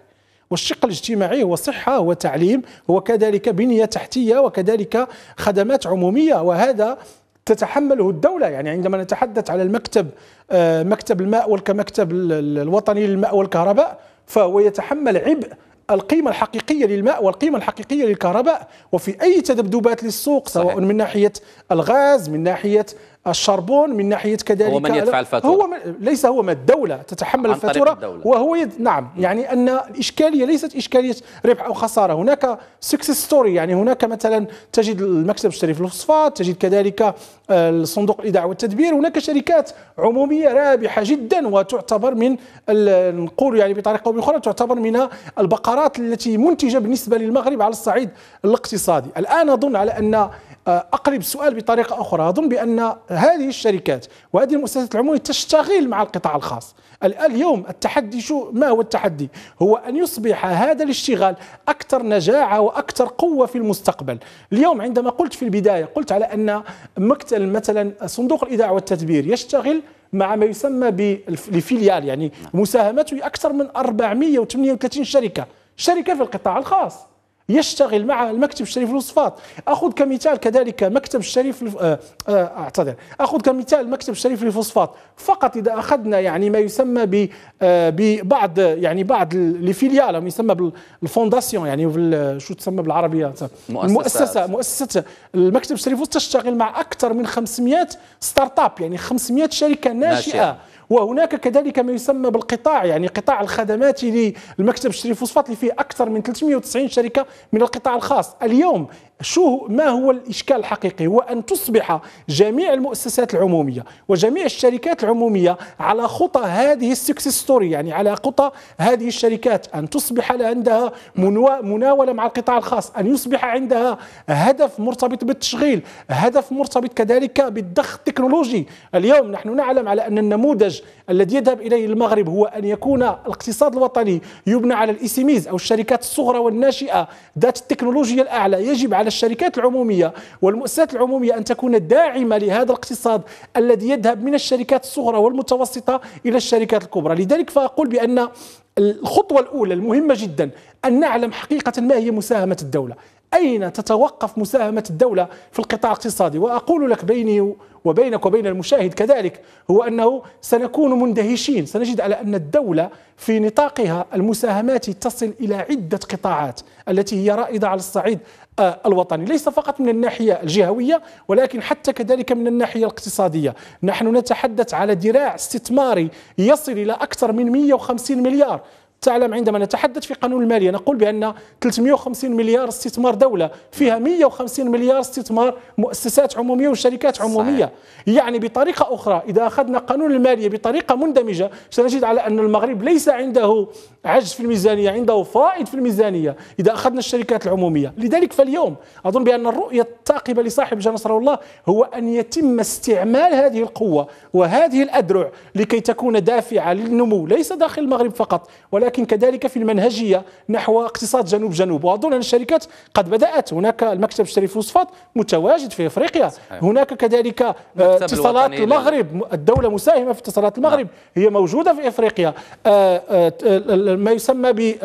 والشق الاجتماعي هو صحة وتعليم وكذلك بنية تحتية وكذلك خدمات عمومية وهذا تتحمله الدولة يعني عندما نتحدث على المكتب آه، مكتب الماء والكمكتب الوطني للماء والكهرباء فهو يتحمل عبء القيمة الحقيقية للماء والقيمة الحقيقية للكهرباء وفي أي تذبذبات للسوق سواء صحيح. من ناحية الغاز من ناحية الشربون من ناحيه كذلك هو من يدفع الفاتوره هو من ليس هو من الدوله تتحمل الفاتوره الدولة. وهو يد نعم يعني ان الاشكاليه ليست اشكاليه ربح او خساره هناك سكسس ستوري يعني هناك مثلا تجد المكتب الشريف للفوسفات تجد كذلك آه، الصندوق الايداع والتدبير هناك شركات عموميه رابحه جدا وتعتبر من نقول يعني بطريقه او باخرى تعتبر من البقرات التي منتجه بالنسبه للمغرب على الصعيد الاقتصادي الان اظن على ان آه، اقلب السؤال بطريقه اخرى اظن بان هذه الشركات وهذه المؤسسات العموميه تشتغل مع القطاع الخاص اليوم التحدي شو ما هو التحدي هو ان يصبح هذا الاشتغال اكثر نجاعه واكثر قوه في المستقبل اليوم عندما قلت في البدايه قلت على ان مكتل مثلا صندوق الايداع والتدبير يشتغل مع ما يسمى بالفيليال يعني نعم. مساهمته اكثر من 438 شركه شركه في القطاع الخاص يشتغل مع المكتب الشريف للوصفات اخذ كمثال كذلك مكتب الشريف آه، آه، اعتذر اخذ كمثال مكتب الشريف للفوسفات فقط اذا اخذنا يعني ما يسمى ب آه، ببعض يعني بعض لي فيليال ما يسمى بالفونداسيون يعني شو تسمى بالعربيه المؤسسه مؤسسه المكتب الشريف تشتغل مع اكثر من 500 ستارت اب يعني 500 شركه ناشئه ناشئة. وهناك كذلك ما يسمى بالقطاع يعني قطاع الخدمات للمكتب الشريف فوسفات اللي فيه اكثر من 390 شركه من القطاع الخاص اليوم شو ما هو الإشكال الحقيقي هو أن تصبح جميع المؤسسات العمومية وجميع الشركات العمومية على خطى هذه السكسس ستوري يعني على خطى هذه الشركات أن تصبح عندها مناولة مع القطاع الخاص أن يصبح عندها هدف مرتبط بالتشغيل هدف مرتبط كذلك بالضخ التكنولوجي اليوم نحن نعلم على أن النموذج الذي يذهب إليه المغرب هو أن يكون الاقتصاد الوطني يبنى على الإسيميز e أو الشركات الصغرى والناشئة ذات التكنولوجيا الأعلى يجب على الشركات العمومية والمؤسسات العمومية أن تكون داعمة لهذا الاقتصاد الذي يذهب من الشركات الصغرى والمتوسطة إلى الشركات الكبرى لذلك فأقول بأن الخطوة الأولى المهمة جدا أن نعلم حقيقة ما هي مساهمة الدولة أين تتوقف مساهمة الدولة في القطاع الاقتصادي وأقول لك بيني وبينك وبين المشاهد كذلك هو أنه سنكون مندهشين سنجد على أن الدولة في نطاقها المساهمات تصل إلى عدة قطاعات التي هي رائدة على الصعيد آه، الوطني ليس فقط من الناحية الجهوية ولكن حتى كذلك من الناحية الاقتصادية نحن نتحدث على ذراع استثماري يصل إلى أكثر من 150 مليار تعلم عندما نتحدث في قانون المالية نقول بأن 350 مليار استثمار دولة فيها 150 نعم. مليار استثمار مؤسسات عمومية وشركات عمومية صحيح. يعني بطريقة أخرى إذا أخذنا قانون المالية بطريقة مندمجة سنجد على أن المغرب ليس عنده عجز في الميزانية عنده فائض في الميزانية إذا أخذنا الشركات العمومية لذلك فاليوم أظن بأن الرؤية الثاقبة لصاحب جنى نصره الله هو أن يتم استعمال هذه القوة وهذه الأدرع لكي تكون دافعة للنمو ليس داخل المغرب فقط ولكن ولكن كذلك في المنهجية نحو اقتصاد جنوب جنوب وأظن أن الشركات قد بدأت هناك المكتب الشريف وصفات متواجد في إفريقيا صحيح. هناك كذلك آه، اتصالات المغرب الدولة مساهمة في اتصالات نعم. المغرب لا. هي موجودة في إفريقيا آه، آه، ما يسمى ب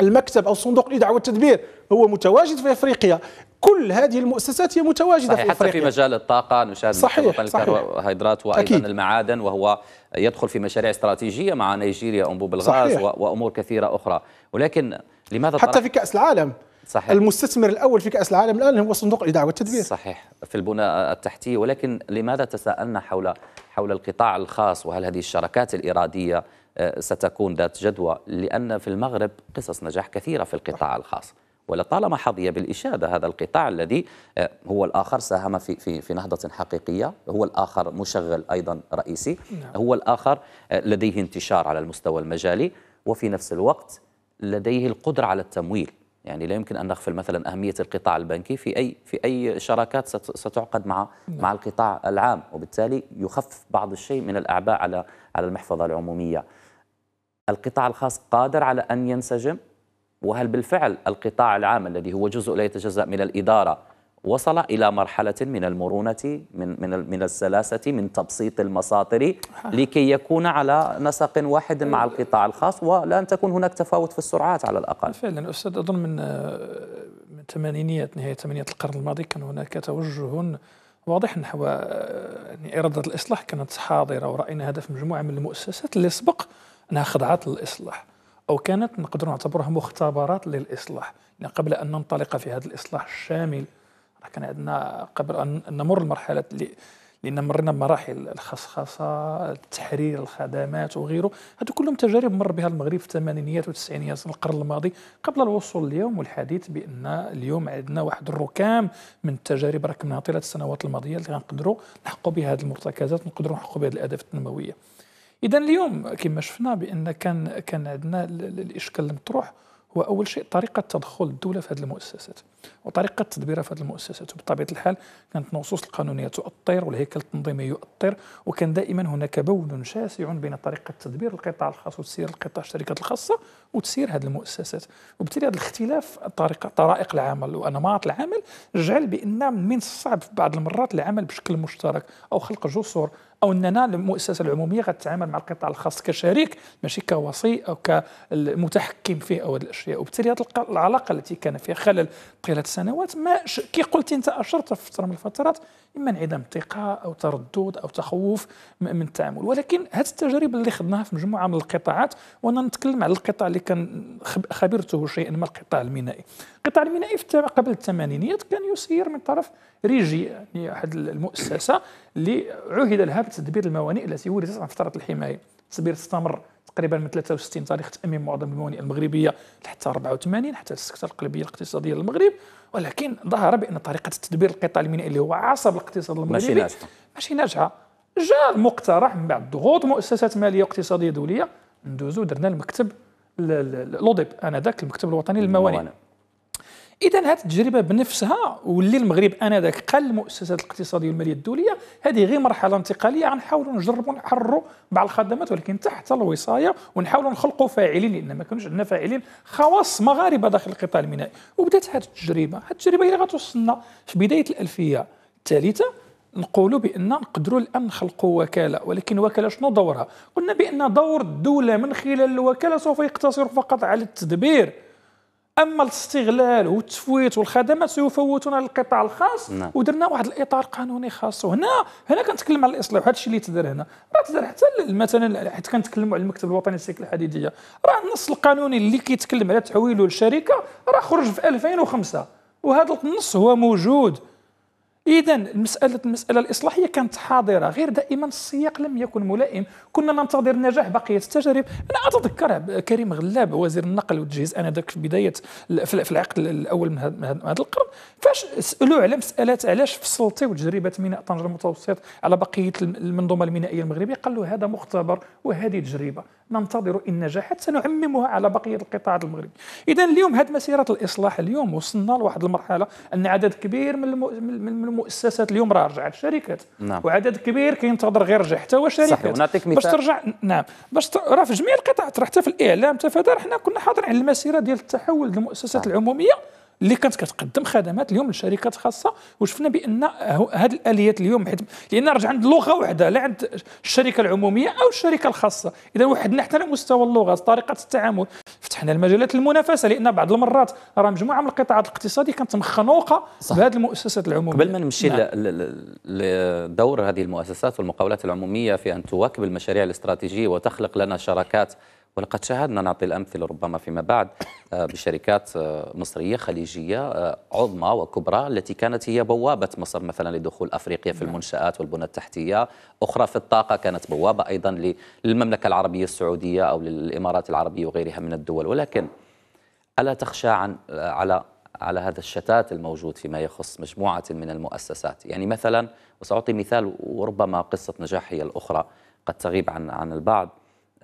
المكتب او صندوق الايداع والتدبير هو متواجد في افريقيا كل هذه المؤسسات هي متواجده صحيح في افريقيا حتى في مجال الطاقه نشاهد صحيح, صحيح. الكربوهيدرات وايضا أكيد. المعادن وهو يدخل في مشاريع استراتيجيه مع نيجيريا انبوب الغاز صحيح. وامور كثيره اخرى ولكن لماذا حتى في كاس العالم صحيح المستثمر الاول في كاس العالم الان هو صندوق الايداع والتدبير صحيح في البنى التحتيه ولكن لماذا تساءلنا حول حول القطاع الخاص وهل هذه الشراكات الايراديه آه، ستكون ذات جدوى لان في المغرب قصص نجاح كثيره في القطاع الخاص ولطالما حظي بالإشادة هذا القطاع الذي آه، هو الآخر ساهم في, في, في نهضة حقيقية هو الآخر مشغل أيضا رئيسي نعم. هو الآخر آه، لديه انتشار على المستوى المجالي وفي نفس الوقت لديه القدرة على التمويل يعني لا يمكن ان نغفل مثلا اهميه القطاع البنكي في اي في اي شراكات ستعقد مع نعم. مع القطاع العام وبالتالي يخفف بعض الشيء من الاعباء على على المحفظه العموميه. القطاع الخاص قادر على ان ينسجم وهل بالفعل القطاع العام الذي هو جزء لا يتجزأ من الإدارة وصل إلى مرحلة من المرونة من من من السلاسة من تبسيط المساطر لكي يكون على نسق واحد مع القطاع الخاص ولأن تكون هناك تفاوت في السرعات على الأقل فعلا أستاذ أظن من من ثمانينيات نهاية ثمانينيات القرن الماضي كان هناك توجه واضح نحو يعني إرادة الإصلاح كانت حاضرة ورأينا هدف مجموعة من المؤسسات اللي سبق أنها خضعت للإصلاح أو كانت نقدر نعتبرها مختبرات للإصلاح يعني قبل أن ننطلق في هذا الإصلاح الشامل كان عندنا قبل أن نمر المرحلة اللي لان مرنا بمراحل الخصخصه تحرير الخدمات وغيره هذو كلهم تجارب مر بها المغرب في الثمانينيات والتسعينيات القرن الماضي قبل الوصول اليوم والحديث بان اليوم عندنا واحد الركام من التجارب ركبناها طيله السنوات الماضيه اللي غنقدروا نحقوا بها هذه المرتكزات نقدروا نحقوا بها الاهداف التنمويه اذا اليوم كما شفنا بان كان كان عندنا الاشكال المطروح هو اول شيء طريقه تدخل الدوله في هذه المؤسسات وطريقه تدبيرها في هذه المؤسسات وبطبيعه الحال كانت النصوص القانونيه تؤطر والهيكل التنظيمي يؤطر وكان دائما هناك بول شاسع بين طريقه تدبير القطاع الخاص وتسيير القطاع الشركات الخاصه وتسيير هذه المؤسسات وبالتالي هذا الاختلاف طريقه طرائق العمل وانماط العمل جعل بان من الصعب في بعض المرات العمل بشكل مشترك او خلق جسور او اننا المؤسسه العموميه غتتعامل مع القطاع الخاص كشريك ماشي كوصي او كمتحكم فيه او هذه الاشياء وبالتالي هذه العلاقه التي كان فيها خلل طيله السنوات ما كي قلت انت اشرت في فتره من الفترات اما انعدام الثقه او تردد او تخوف من التعامل ولكن هذه التجارب اللي خدناها في مجموعه من القطاعات وانا نتكلم على القطاع اللي كان خبرته شيئا ما القطاع المينائي القطاع المينائي في قبل الثمانينيات كان يسير من طرف ريجي يعني احد المؤسسه اللي عهد لها بتدبير الموانئ التي ولدت عن فتره الحمايه التدبير استمر تقريبا من 63 تاريخ تاميم معظم الموانئ المغربيه حتى 84 حتى السكته القلبيه الاقتصاديه للمغرب ولكن ظهر بان طريقه التدبير القطاع المينائي اللي هو عصب الاقتصاد المغربي ماشي ناجحه ماشي ناجحه جاء المقترح من بعد ضغوط مؤسسات ماليه واقتصاديه دوليه ندوزو درنا المكتب لوديب انذاك المكتب الوطني للموانئ اذا هذه التجربه بنفسها واللي المغرب انذاك قال المؤسسات الاقتصاديه والماليه الدوليه هذه غير مرحله انتقاليه غنحاولوا نجربوا نحرروا بعض الخدمات ولكن تحت الوصايه ونحاولوا نخلقوا فاعلين لان ما كانوش عندنا فاعلين خواص مغاربه داخل القطاع المينائي وبدات هذه التجربه هذه التجربه هي اللي غتوصلنا في بدايه الالفيه الثالثه نقولوا بان نقدروا الان نخلقوا وكاله ولكن وكاله شنو دورها قلنا بان دور الدوله من خلال الوكاله سوف يقتصر فقط على التدبير اما الاستغلال والتفويت والخدمات سيفوتنا للقطاع الخاص نعم. ودرنا واحد الاطار قانوني خاص وهنا هنا كنتكلم على الاصلاح وهذا الشيء اللي تدار هنا راه تدار حتى مثلا حيت كنتكلموا على المكتب الوطني للسكه الحديديه راه النص القانوني اللي كيتكلم على تحويله لشركه راه خرج في 2005 وهذا النص هو موجود اذا المساله المساله الاصلاحيه كانت حاضره غير دائما السياق لم يكن ملائم كنا ننتظر نجاح بقيه التجارب انا اتذكر كريم غلاب وزير النقل والتجهيز انذاك في بدايه في العقد الاول من هذا القرن فاش سالوه على مساله علاش فصلتي وتجربه ميناء طنجه المتوسط على بقيه المنظومه المينائيه المغربيه قال له هذا مختبر وهذه تجربه ننتظر النجاحات سنعممها على بقية القطاعات المغرب إذا اليوم هذه مسيرة الإصلاح اليوم وصلنا لواحد المرحلة أن عدد كبير من, المؤسسات اليوم راه رجعت شركات نعم. وعدد كبير كينتظر غير رجع حتى هو شركات صحيح ونعطيك مثال باش ترجع نعم باش راه في جميع القطاعات حتى في الإعلام حتى حنا كنا حاضرين على المسيرة ديال التحول للمؤسسات العمومية اللي كانت كتقدم خدمات اليوم لشركات خاصه وشفنا بان هذه الاليات اليوم حيت لان رجع عند لغه واحده لا عند الشركه العموميه او الشركه الخاصه اذا وحدنا حتى على مستوى اللغه طريقه التعامل فتحنا المجالات المنافسه لان بعض المرات راه مجموعه من القطاعات الاقتصاديه كانت مخنوقه بهذه المؤسسات العموميه قبل ما نمشي نعم. لدور هذه المؤسسات والمقاولات العموميه في ان تواكب المشاريع الاستراتيجيه وتخلق لنا شراكات ولقد شاهدنا نعطي الأمثلة ربما فيما بعد آه، بشركات آه، مصرية خليجية آه، عظمى وكبرى التي كانت هي بوابة مصر مثلا لدخول أفريقيا في نعم. المنشآت والبنى التحتية أخرى في الطاقة كانت بوابة أيضا للمملكة العربية السعودية أو للإمارات العربية وغيرها من الدول ولكن ألا تخشى عن على على هذا الشتات الموجود فيما يخص مجموعة من المؤسسات يعني مثلا وسأعطي مثال وربما قصة نجاح هي الأخرى قد تغيب عن عن البعض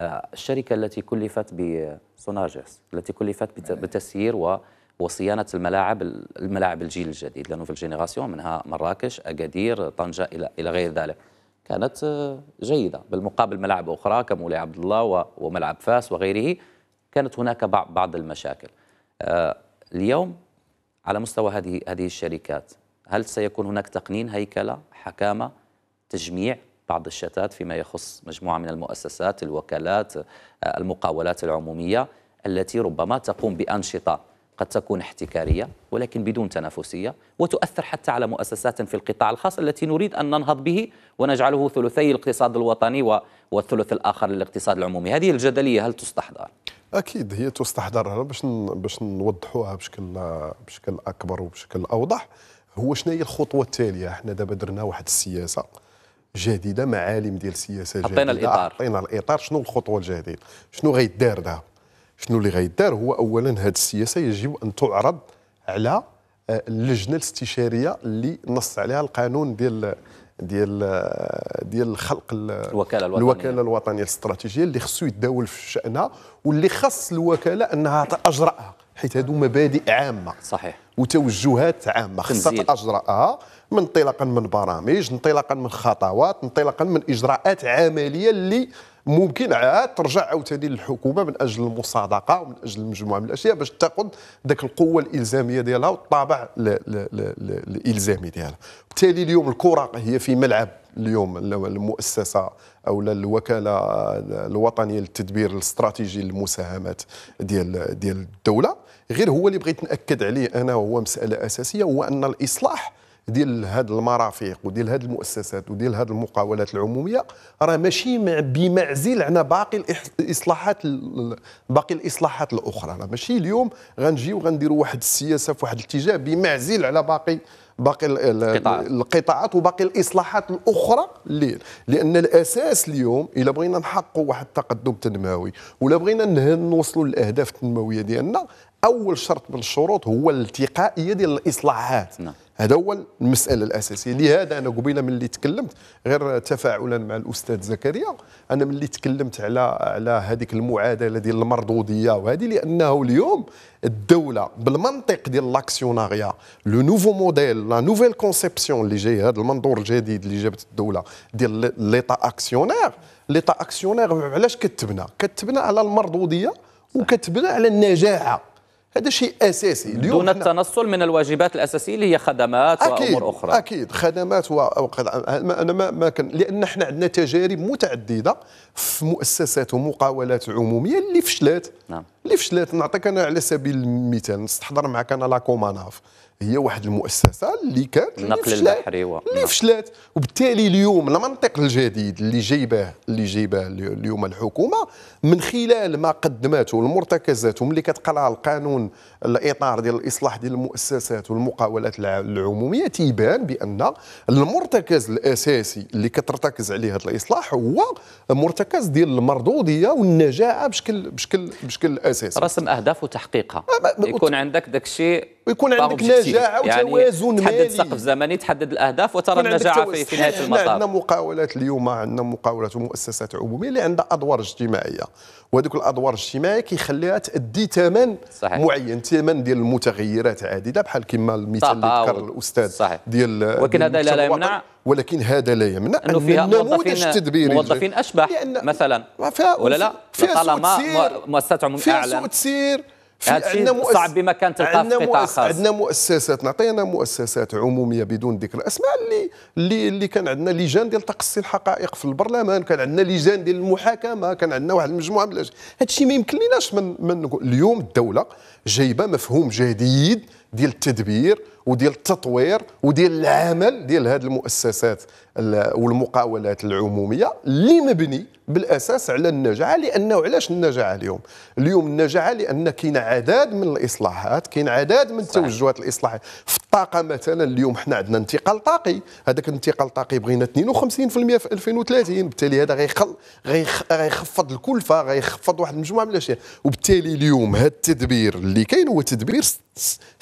الشركة التي كلفت بسوناجس التي كلفت بتسيير وصيانة الملاعب الملاعب الجيل الجديد لأنه في الجينيراسيون منها مراكش أكادير طنجة إلى إلى غير ذلك كانت آه، جيدة بالمقابل ملاعب أخرى كمولي عبد الله وملعب فاس وغيره كانت هناك بعض المشاكل آه، اليوم على مستوى هذه هذه الشركات هل سيكون هناك تقنين هيكله حكامه تجميع بعض الشتات فيما يخص مجموعة من المؤسسات الوكالات آه، المقاولات العمومية التي ربما تقوم بأنشطة قد تكون احتكارية ولكن بدون تنافسية وتؤثر حتى على مؤسسات في القطاع الخاص التي نريد أن ننهض به ونجعله ثلثي الاقتصاد الوطني والثلث الآخر للاقتصاد العمومي هذه الجدلية هل تستحضر؟ اكيد هي تستحضر باش باش نوضحوها بشكل بشكل اكبر وبشكل اوضح هو شنو هي الخطوه التاليه احنا دابا درنا واحد السياسه جديده معالم ديال السياسه جديده عطينا الاطار عطينا الاطار شنو الخطوه الجديده شنو غيدار دابا شنو اللي غيدار هو اولا هذه السياسه يجب ان تعرض على آه، اللجنه الاستشاريه اللي نص عليها القانون ديال ديال آه، ديال خلق الوكاله الوطنيه الوكاله الوطنيه الاستراتيجيه اللي خصو يتداول في شانها واللي خص الوكاله انها تاجراها حيت هادو مبادئ عامه صحيح وتوجهات عامه خاصه اجراءها انطلاقا من برامج انطلاقا من خطوات انطلاقا من اجراءات عمليه اللي ممكن عاد ترجع عاوتاني للحكومه من اجل المصادقه ومن اجل مجموعه من الاشياء باش تاخذ ذاك القوه الالزاميه ديالها والطابع الالزامي ديالها بالتالي اليوم الكره هي في ملعب اليوم المؤسسه او الوكاله الوطنيه للتدبير الاستراتيجي للمساهمات ديال ديال الدوله غير هو اللي بغيت ناكد عليه انا وهو مساله اساسيه هو ان الاصلاح ديال هاد المرافق وديال هاد المؤسسات وديال هاد المقاولات العموميه راه ماشي بمعزل على باقي الاصلاحات باقي الاصلاحات الاخرى راه ماشي اليوم غنجيو غنديروا واحد السياسه في واحد الاتجاه بمعزل على باقي باقي القطاعات وباقي الاصلاحات الاخرى اللي لان الاساس اليوم الا بغينا نحققوا واحد التقدم تنموي ولا بغينا نوصلوا للاهداف التنمويه ديالنا اول شرط من الشروط هو الالتقائيه ديال الاصلاحات نعم. هذا هو المساله الاساسيه لهذا انا قبيله من اللي تكلمت غير تفاعلا مع الاستاذ زكريا انا من اللي تكلمت على على هذيك المعادله ديال المردوديه وهذه لانه اليوم الدوله بالمنطق ديال لاكسيوناريا لو نوفو موديل لا نوفيل كونسيبسيون اللي جاي هذا المنظور الجديد اللي جابت الدوله ديال ليطا اكسيونير ليطا اكسيونير علاش كتبنا كتبنا على المردوديه وكتبنا على النجاعه هذا شيء اساسي اليوم دون التنصل من الواجبات الاساسيه اللي هي خدمات أكيد وامور اخرى اكيد خدمات و... انا ما, ما كان لان احنا عندنا تجارب متعدده في مؤسسات ومقاولات عموميه اللي فشلات نعم اللي فشلات نعطيك انا على سبيل المثال نستحضر معك انا لا كوماناف هي واحد المؤسسه اللي كانت النقل البحري و... اللي نعم. فشلات وبالتالي اليوم المنطق الجديد اللي جايباه اللي جايباه اليوم الحكومه من خلال ما قدمته المرتكزات وملي كتقلع القانون الاطار ديال الاصلاح ديال المؤسسات والمقاولات العموميه تيبان بان المرتكز الاساسي اللي كترتكز عليه هذا الاصلاح هو مرتكز ديال المردوديه والنجاعه بشكل بشكل بشكل اساسي رسم اهداف وتحقيقها يكون عندك داك الشيء ويكون عندك نجاعه يعني وتوازن يعني مالي تحدد سقف زمني تحدد الاهداف وترى النجاعه في, في نهايه المطاف عندنا مقاولات اليوم عندنا مقاولات ومؤسسات عموميه اللي عندها ادوار اجتماعيه وهذوك الادوار الاجتماعيه كيخليها تادي ثمن معين ثمن ديال المتغيرات عديده بحال كما المثال اللي ذكر الاستاذ صحيح. ديال ولكن هذا لا يمنع ولكن هذا لا يمنع انه فيها النموذج التدبيري موظفين اشباح مثلا ولا لا طالما مؤسسات عموميه اعلى فيها سوء تسير هذا مؤس... صعب بمكان تلقاه عندنا في قطاع مؤس... خاص عندنا مؤسسات نعطينا مؤسسات عموميه بدون ذكر اسماء اللي اللي اللي كان عندنا لجان ديال تقصي الحقائق في البرلمان كان عندنا لجان ديال المحاكمه كان عندنا واحد المجموعه من هذا الشيء ما يمكن لناش من, من اليوم الدوله جايبه مفهوم جديد ديال التدبير وديال التطوير وديال العمل ديال هذه المؤسسات والمقاولات العموميه اللي مبني بالاساس على النجاعه لانه علاش النجاعه اليوم؟ اليوم النجاعه لان كاين عدد من الاصلاحات كاين عدد من التوجهات الاصلاحيه في الطاقه مثلا اليوم حنا عندنا انتقال طاقي هذاك الانتقال الطاقي بغينا 52% في 2030 بالتالي هذا غيخل غيخفض الكلفه غيخفض واحد المجموعه من الاشياء وبالتالي اليوم هذا التدبير اللي كاين هو تدبير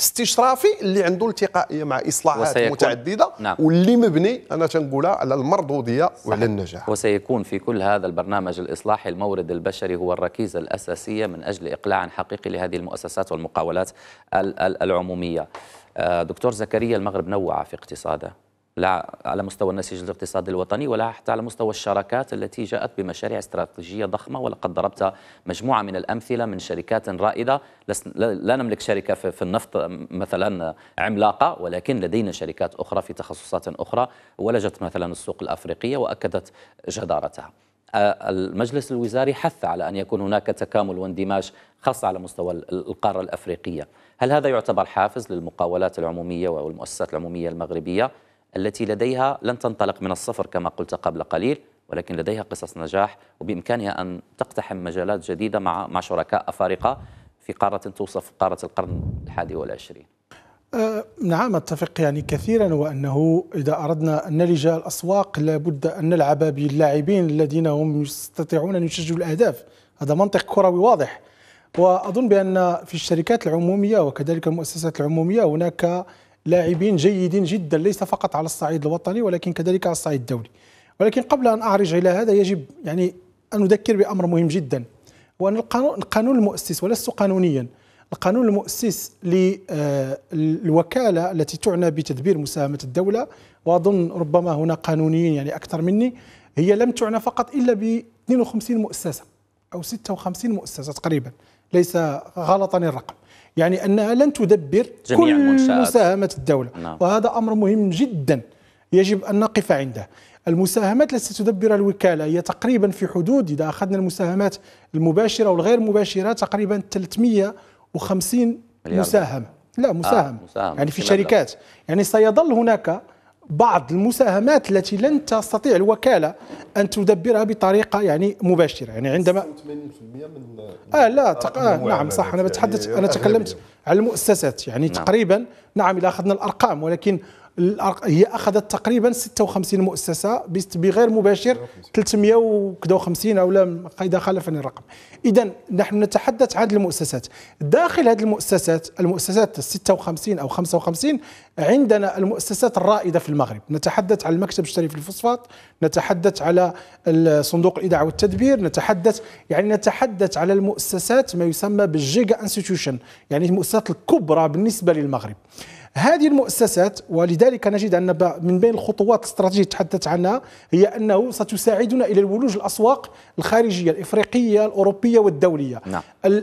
استشرافي اللي عنده التقائيه مع اصلاحات وسيكون... متعدده نعم. واللي مبني انا تنقولها على المردوديه وعلى النجاح وسيكون في كل هذا البرنامج الاصلاحي المورد البشري هو الركيزه الاساسيه من اجل اقلاع حقيقي لهذه المؤسسات والمقاولات العموميه آه، دكتور زكريا المغرب نوع في اقتصاده لا على مستوى النسيج الاقتصادي الوطني ولا حتى على مستوى الشراكات التي جاءت بمشاريع استراتيجيه ضخمه ولقد ضربت مجموعه من الامثله من شركات رائده لا نملك شركه في النفط مثلا عملاقه ولكن لدينا شركات اخرى في تخصصات اخرى ولجت مثلا السوق الافريقيه واكدت جدارتها. آه، المجلس الوزاري حث على ان يكون هناك تكامل واندماج خاصه على مستوى القاره الافريقيه. هل هذا يعتبر حافز للمقاولات العمومية والمؤسسات العمومية المغربية التي لديها لن تنطلق من الصفر كما قلت قبل قليل ولكن لديها قصص نجاح وبإمكانها أن تقتحم مجالات جديدة مع مع شركاء أفارقة في قارة توصف قارة القرن الحادي والعشرين أه نعم اتفق يعني كثيرا وانه اذا اردنا ان نلج الاسواق لابد ان نلعب باللاعبين الذين هم يستطيعون ان يسجلوا الاهداف هذا منطق كروي واضح واظن بان في الشركات العموميه وكذلك المؤسسات العموميه هناك لاعبين جيدين جدا ليس فقط على الصعيد الوطني ولكن كذلك على الصعيد الدولي ولكن قبل ان اعرج الى هذا يجب يعني ان اذكر بامر مهم جدا وان القانون القانون المؤسس ولست قانونيا القانون المؤسس للوكاله آه، التي تعنى بتدبير مساهمه الدوله واظن ربما هنا قانونيين يعني اكثر مني هي لم تعنى فقط الا ب 52 مؤسسه او 56 مؤسسه تقريبا ليس غلطا الرقم يعني أنها لن تدبر جميع كل المنشآت. مساهمة الدولة نعم. وهذا أمر مهم جدا يجب أن نقف عنده المساهمات التي تدبر الوكالة هي تقريبا في حدود إذا أخذنا المساهمات المباشرة والغير مباشرة تقريبا 350 مليار. مساهمة لا مساهمة, آه مساهمة. يعني في شركات يعني سيظل هناك بعض المساهمات التي لن تستطيع الوكاله ان تدبرها بطريقه يعني مباشره يعني عندما اه لا تق... آه نعم صح انا يعني بتحدث انا تكلمت على المؤسسات يعني نعم. تقريبا نعم اذا اخذنا الارقام ولكن هي اخذت تقريبا 56 مؤسسه بغير مباشر 350 او لا اذا خالفني الرقم اذا نحن نتحدث عن المؤسسات داخل هذه المؤسسات المؤسسات 56 او 55 عندنا المؤسسات الرائده في المغرب نتحدث عن المكتب الشريف للفوسفات نتحدث على صندوق الاذاعه والتدبير نتحدث يعني نتحدث على المؤسسات ما يسمى بالجيجا انستيتيوشن يعني المؤسسات الكبرى بالنسبه للمغرب هذه المؤسسات ولذلك نجد أن من بين الخطوات الاستراتيجية تحدثت عنها هي أنه ستساعدنا إلى الولوج الأسواق الخارجية الإفريقية الأوروبية والدولية نعم.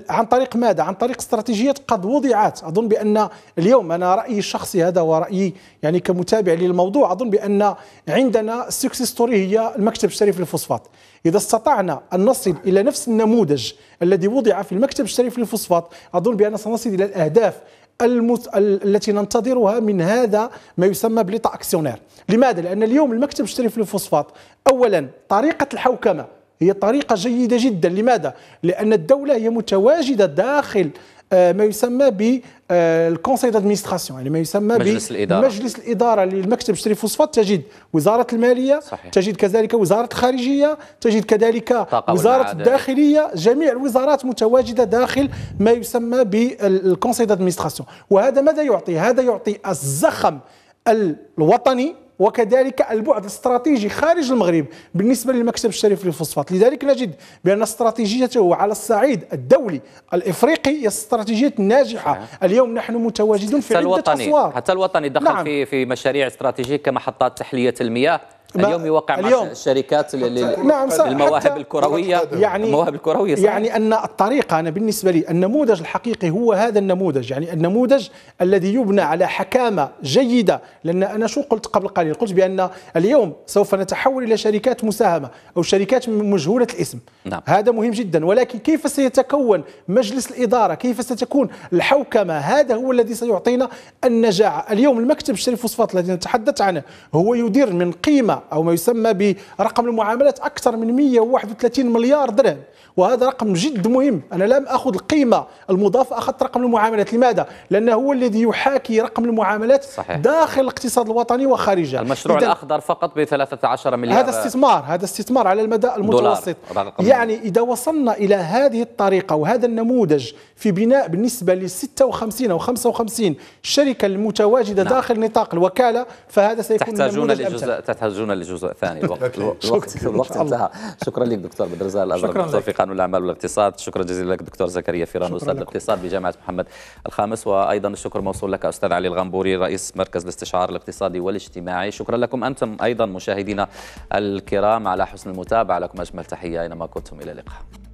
عن طريق ماذا؟ عن طريق استراتيجيات قد وضعت أظن بأن اليوم أنا رأيي الشخصي هذا ورأيي يعني كمتابع للموضوع أظن بأن عندنا السكسس ستوري هي المكتب الشريف للفوسفات إذا استطعنا أن نصل إلى نفس النموذج الذي وضع في المكتب الشريف للفوسفات أظن بأن سنصل إلى الأهداف المت... التي ننتظرها من هذا ما يسمى بليطا اكسيونير لماذا لان اليوم المكتب يشتري للفوسفات اولا طريقه الحوكمه هي طريقه جيده جدا لماذا لان الدوله هي متواجده داخل آه، ما يسمى بالكونسي آه، دادمينستراسيون يعني ما يسمى مجلس الاداره مجلس الاداره للمكتب الشريف فوسفات تجد وزاره الماليه صحيح. تجد كذلك وزاره الخارجيه تجد كذلك وزاره الداخليه جميع الوزارات متواجده داخل ما يسمى بالكونسي دادمينستراسيون وهذا ماذا يعطي هذا يعطي الزخم الوطني وكذلك البعد الاستراتيجي خارج المغرب بالنسبه للمكتب الشريف للفوسفات لذلك نجد بان استراتيجيته على الصعيد الدولي الافريقي هي استراتيجيات ناجحه نعم. اليوم نحن متواجدون في عده الوطني. اسوار حتى الوطني دخل نعم. في في مشاريع استراتيجيه كمحطات تحليه المياه اليوم يوقع اليوم مع الشركات نعم للمواهب الكرويه يعني المواهب الكرويه صحيح؟ يعني ان الطريقه انا بالنسبه لي النموذج الحقيقي هو هذا النموذج يعني النموذج الذي يبنى على حكامه جيده لان انا شو قلت قبل قليل قلت بان اليوم سوف نتحول الى شركات مساهمه او شركات مجهوله الاسم نعم. هذا مهم جدا ولكن كيف سيتكون مجلس الاداره كيف ستكون الحوكمه هذا هو الذي سيعطينا النجاعه اليوم المكتب الشريف وصفات الذي نتحدث عنه هو يدير من قيمه او ما يسمى برقم المعاملات اكثر من 131 مليار درهم وهذا رقم جد مهم انا لم اخذ القيمه المضافه اخذت رقم المعاملات لماذا لانه هو الذي يحاكي رقم المعاملات صحيح. داخل الاقتصاد الوطني وخارجه المشروع الاخضر فقط ب 13 مليار هذا استثمار هذا استثمار على المدى المتوسط يعني اذا وصلنا الى هذه الطريقه وهذا النموذج في بناء بالنسبه ل 56 او 55 شركه المتواجده نعم. داخل نطاق الوكاله فهذا سيكون تحتاجون لجزء تحتاجون تحتاجون لجزء ثاني الوقت الوقت, الوقت, الوقت انتهى شكرا لك دكتور بدر زال الازرق دكتور في قانون الاعمال والاقتصاد شكرا جزيلا لك دكتور زكريا فيران استاذ الاقتصاد بجامعه محمد الخامس وايضا الشكر موصول لك استاذ علي الغنبوري رئيس مركز الاستشعار الاقتصادي والاجتماعي شكرا لكم انتم ايضا مشاهدينا الكرام على حسن المتابعه لكم اجمل تحيه اينما كنتم الى اللقاء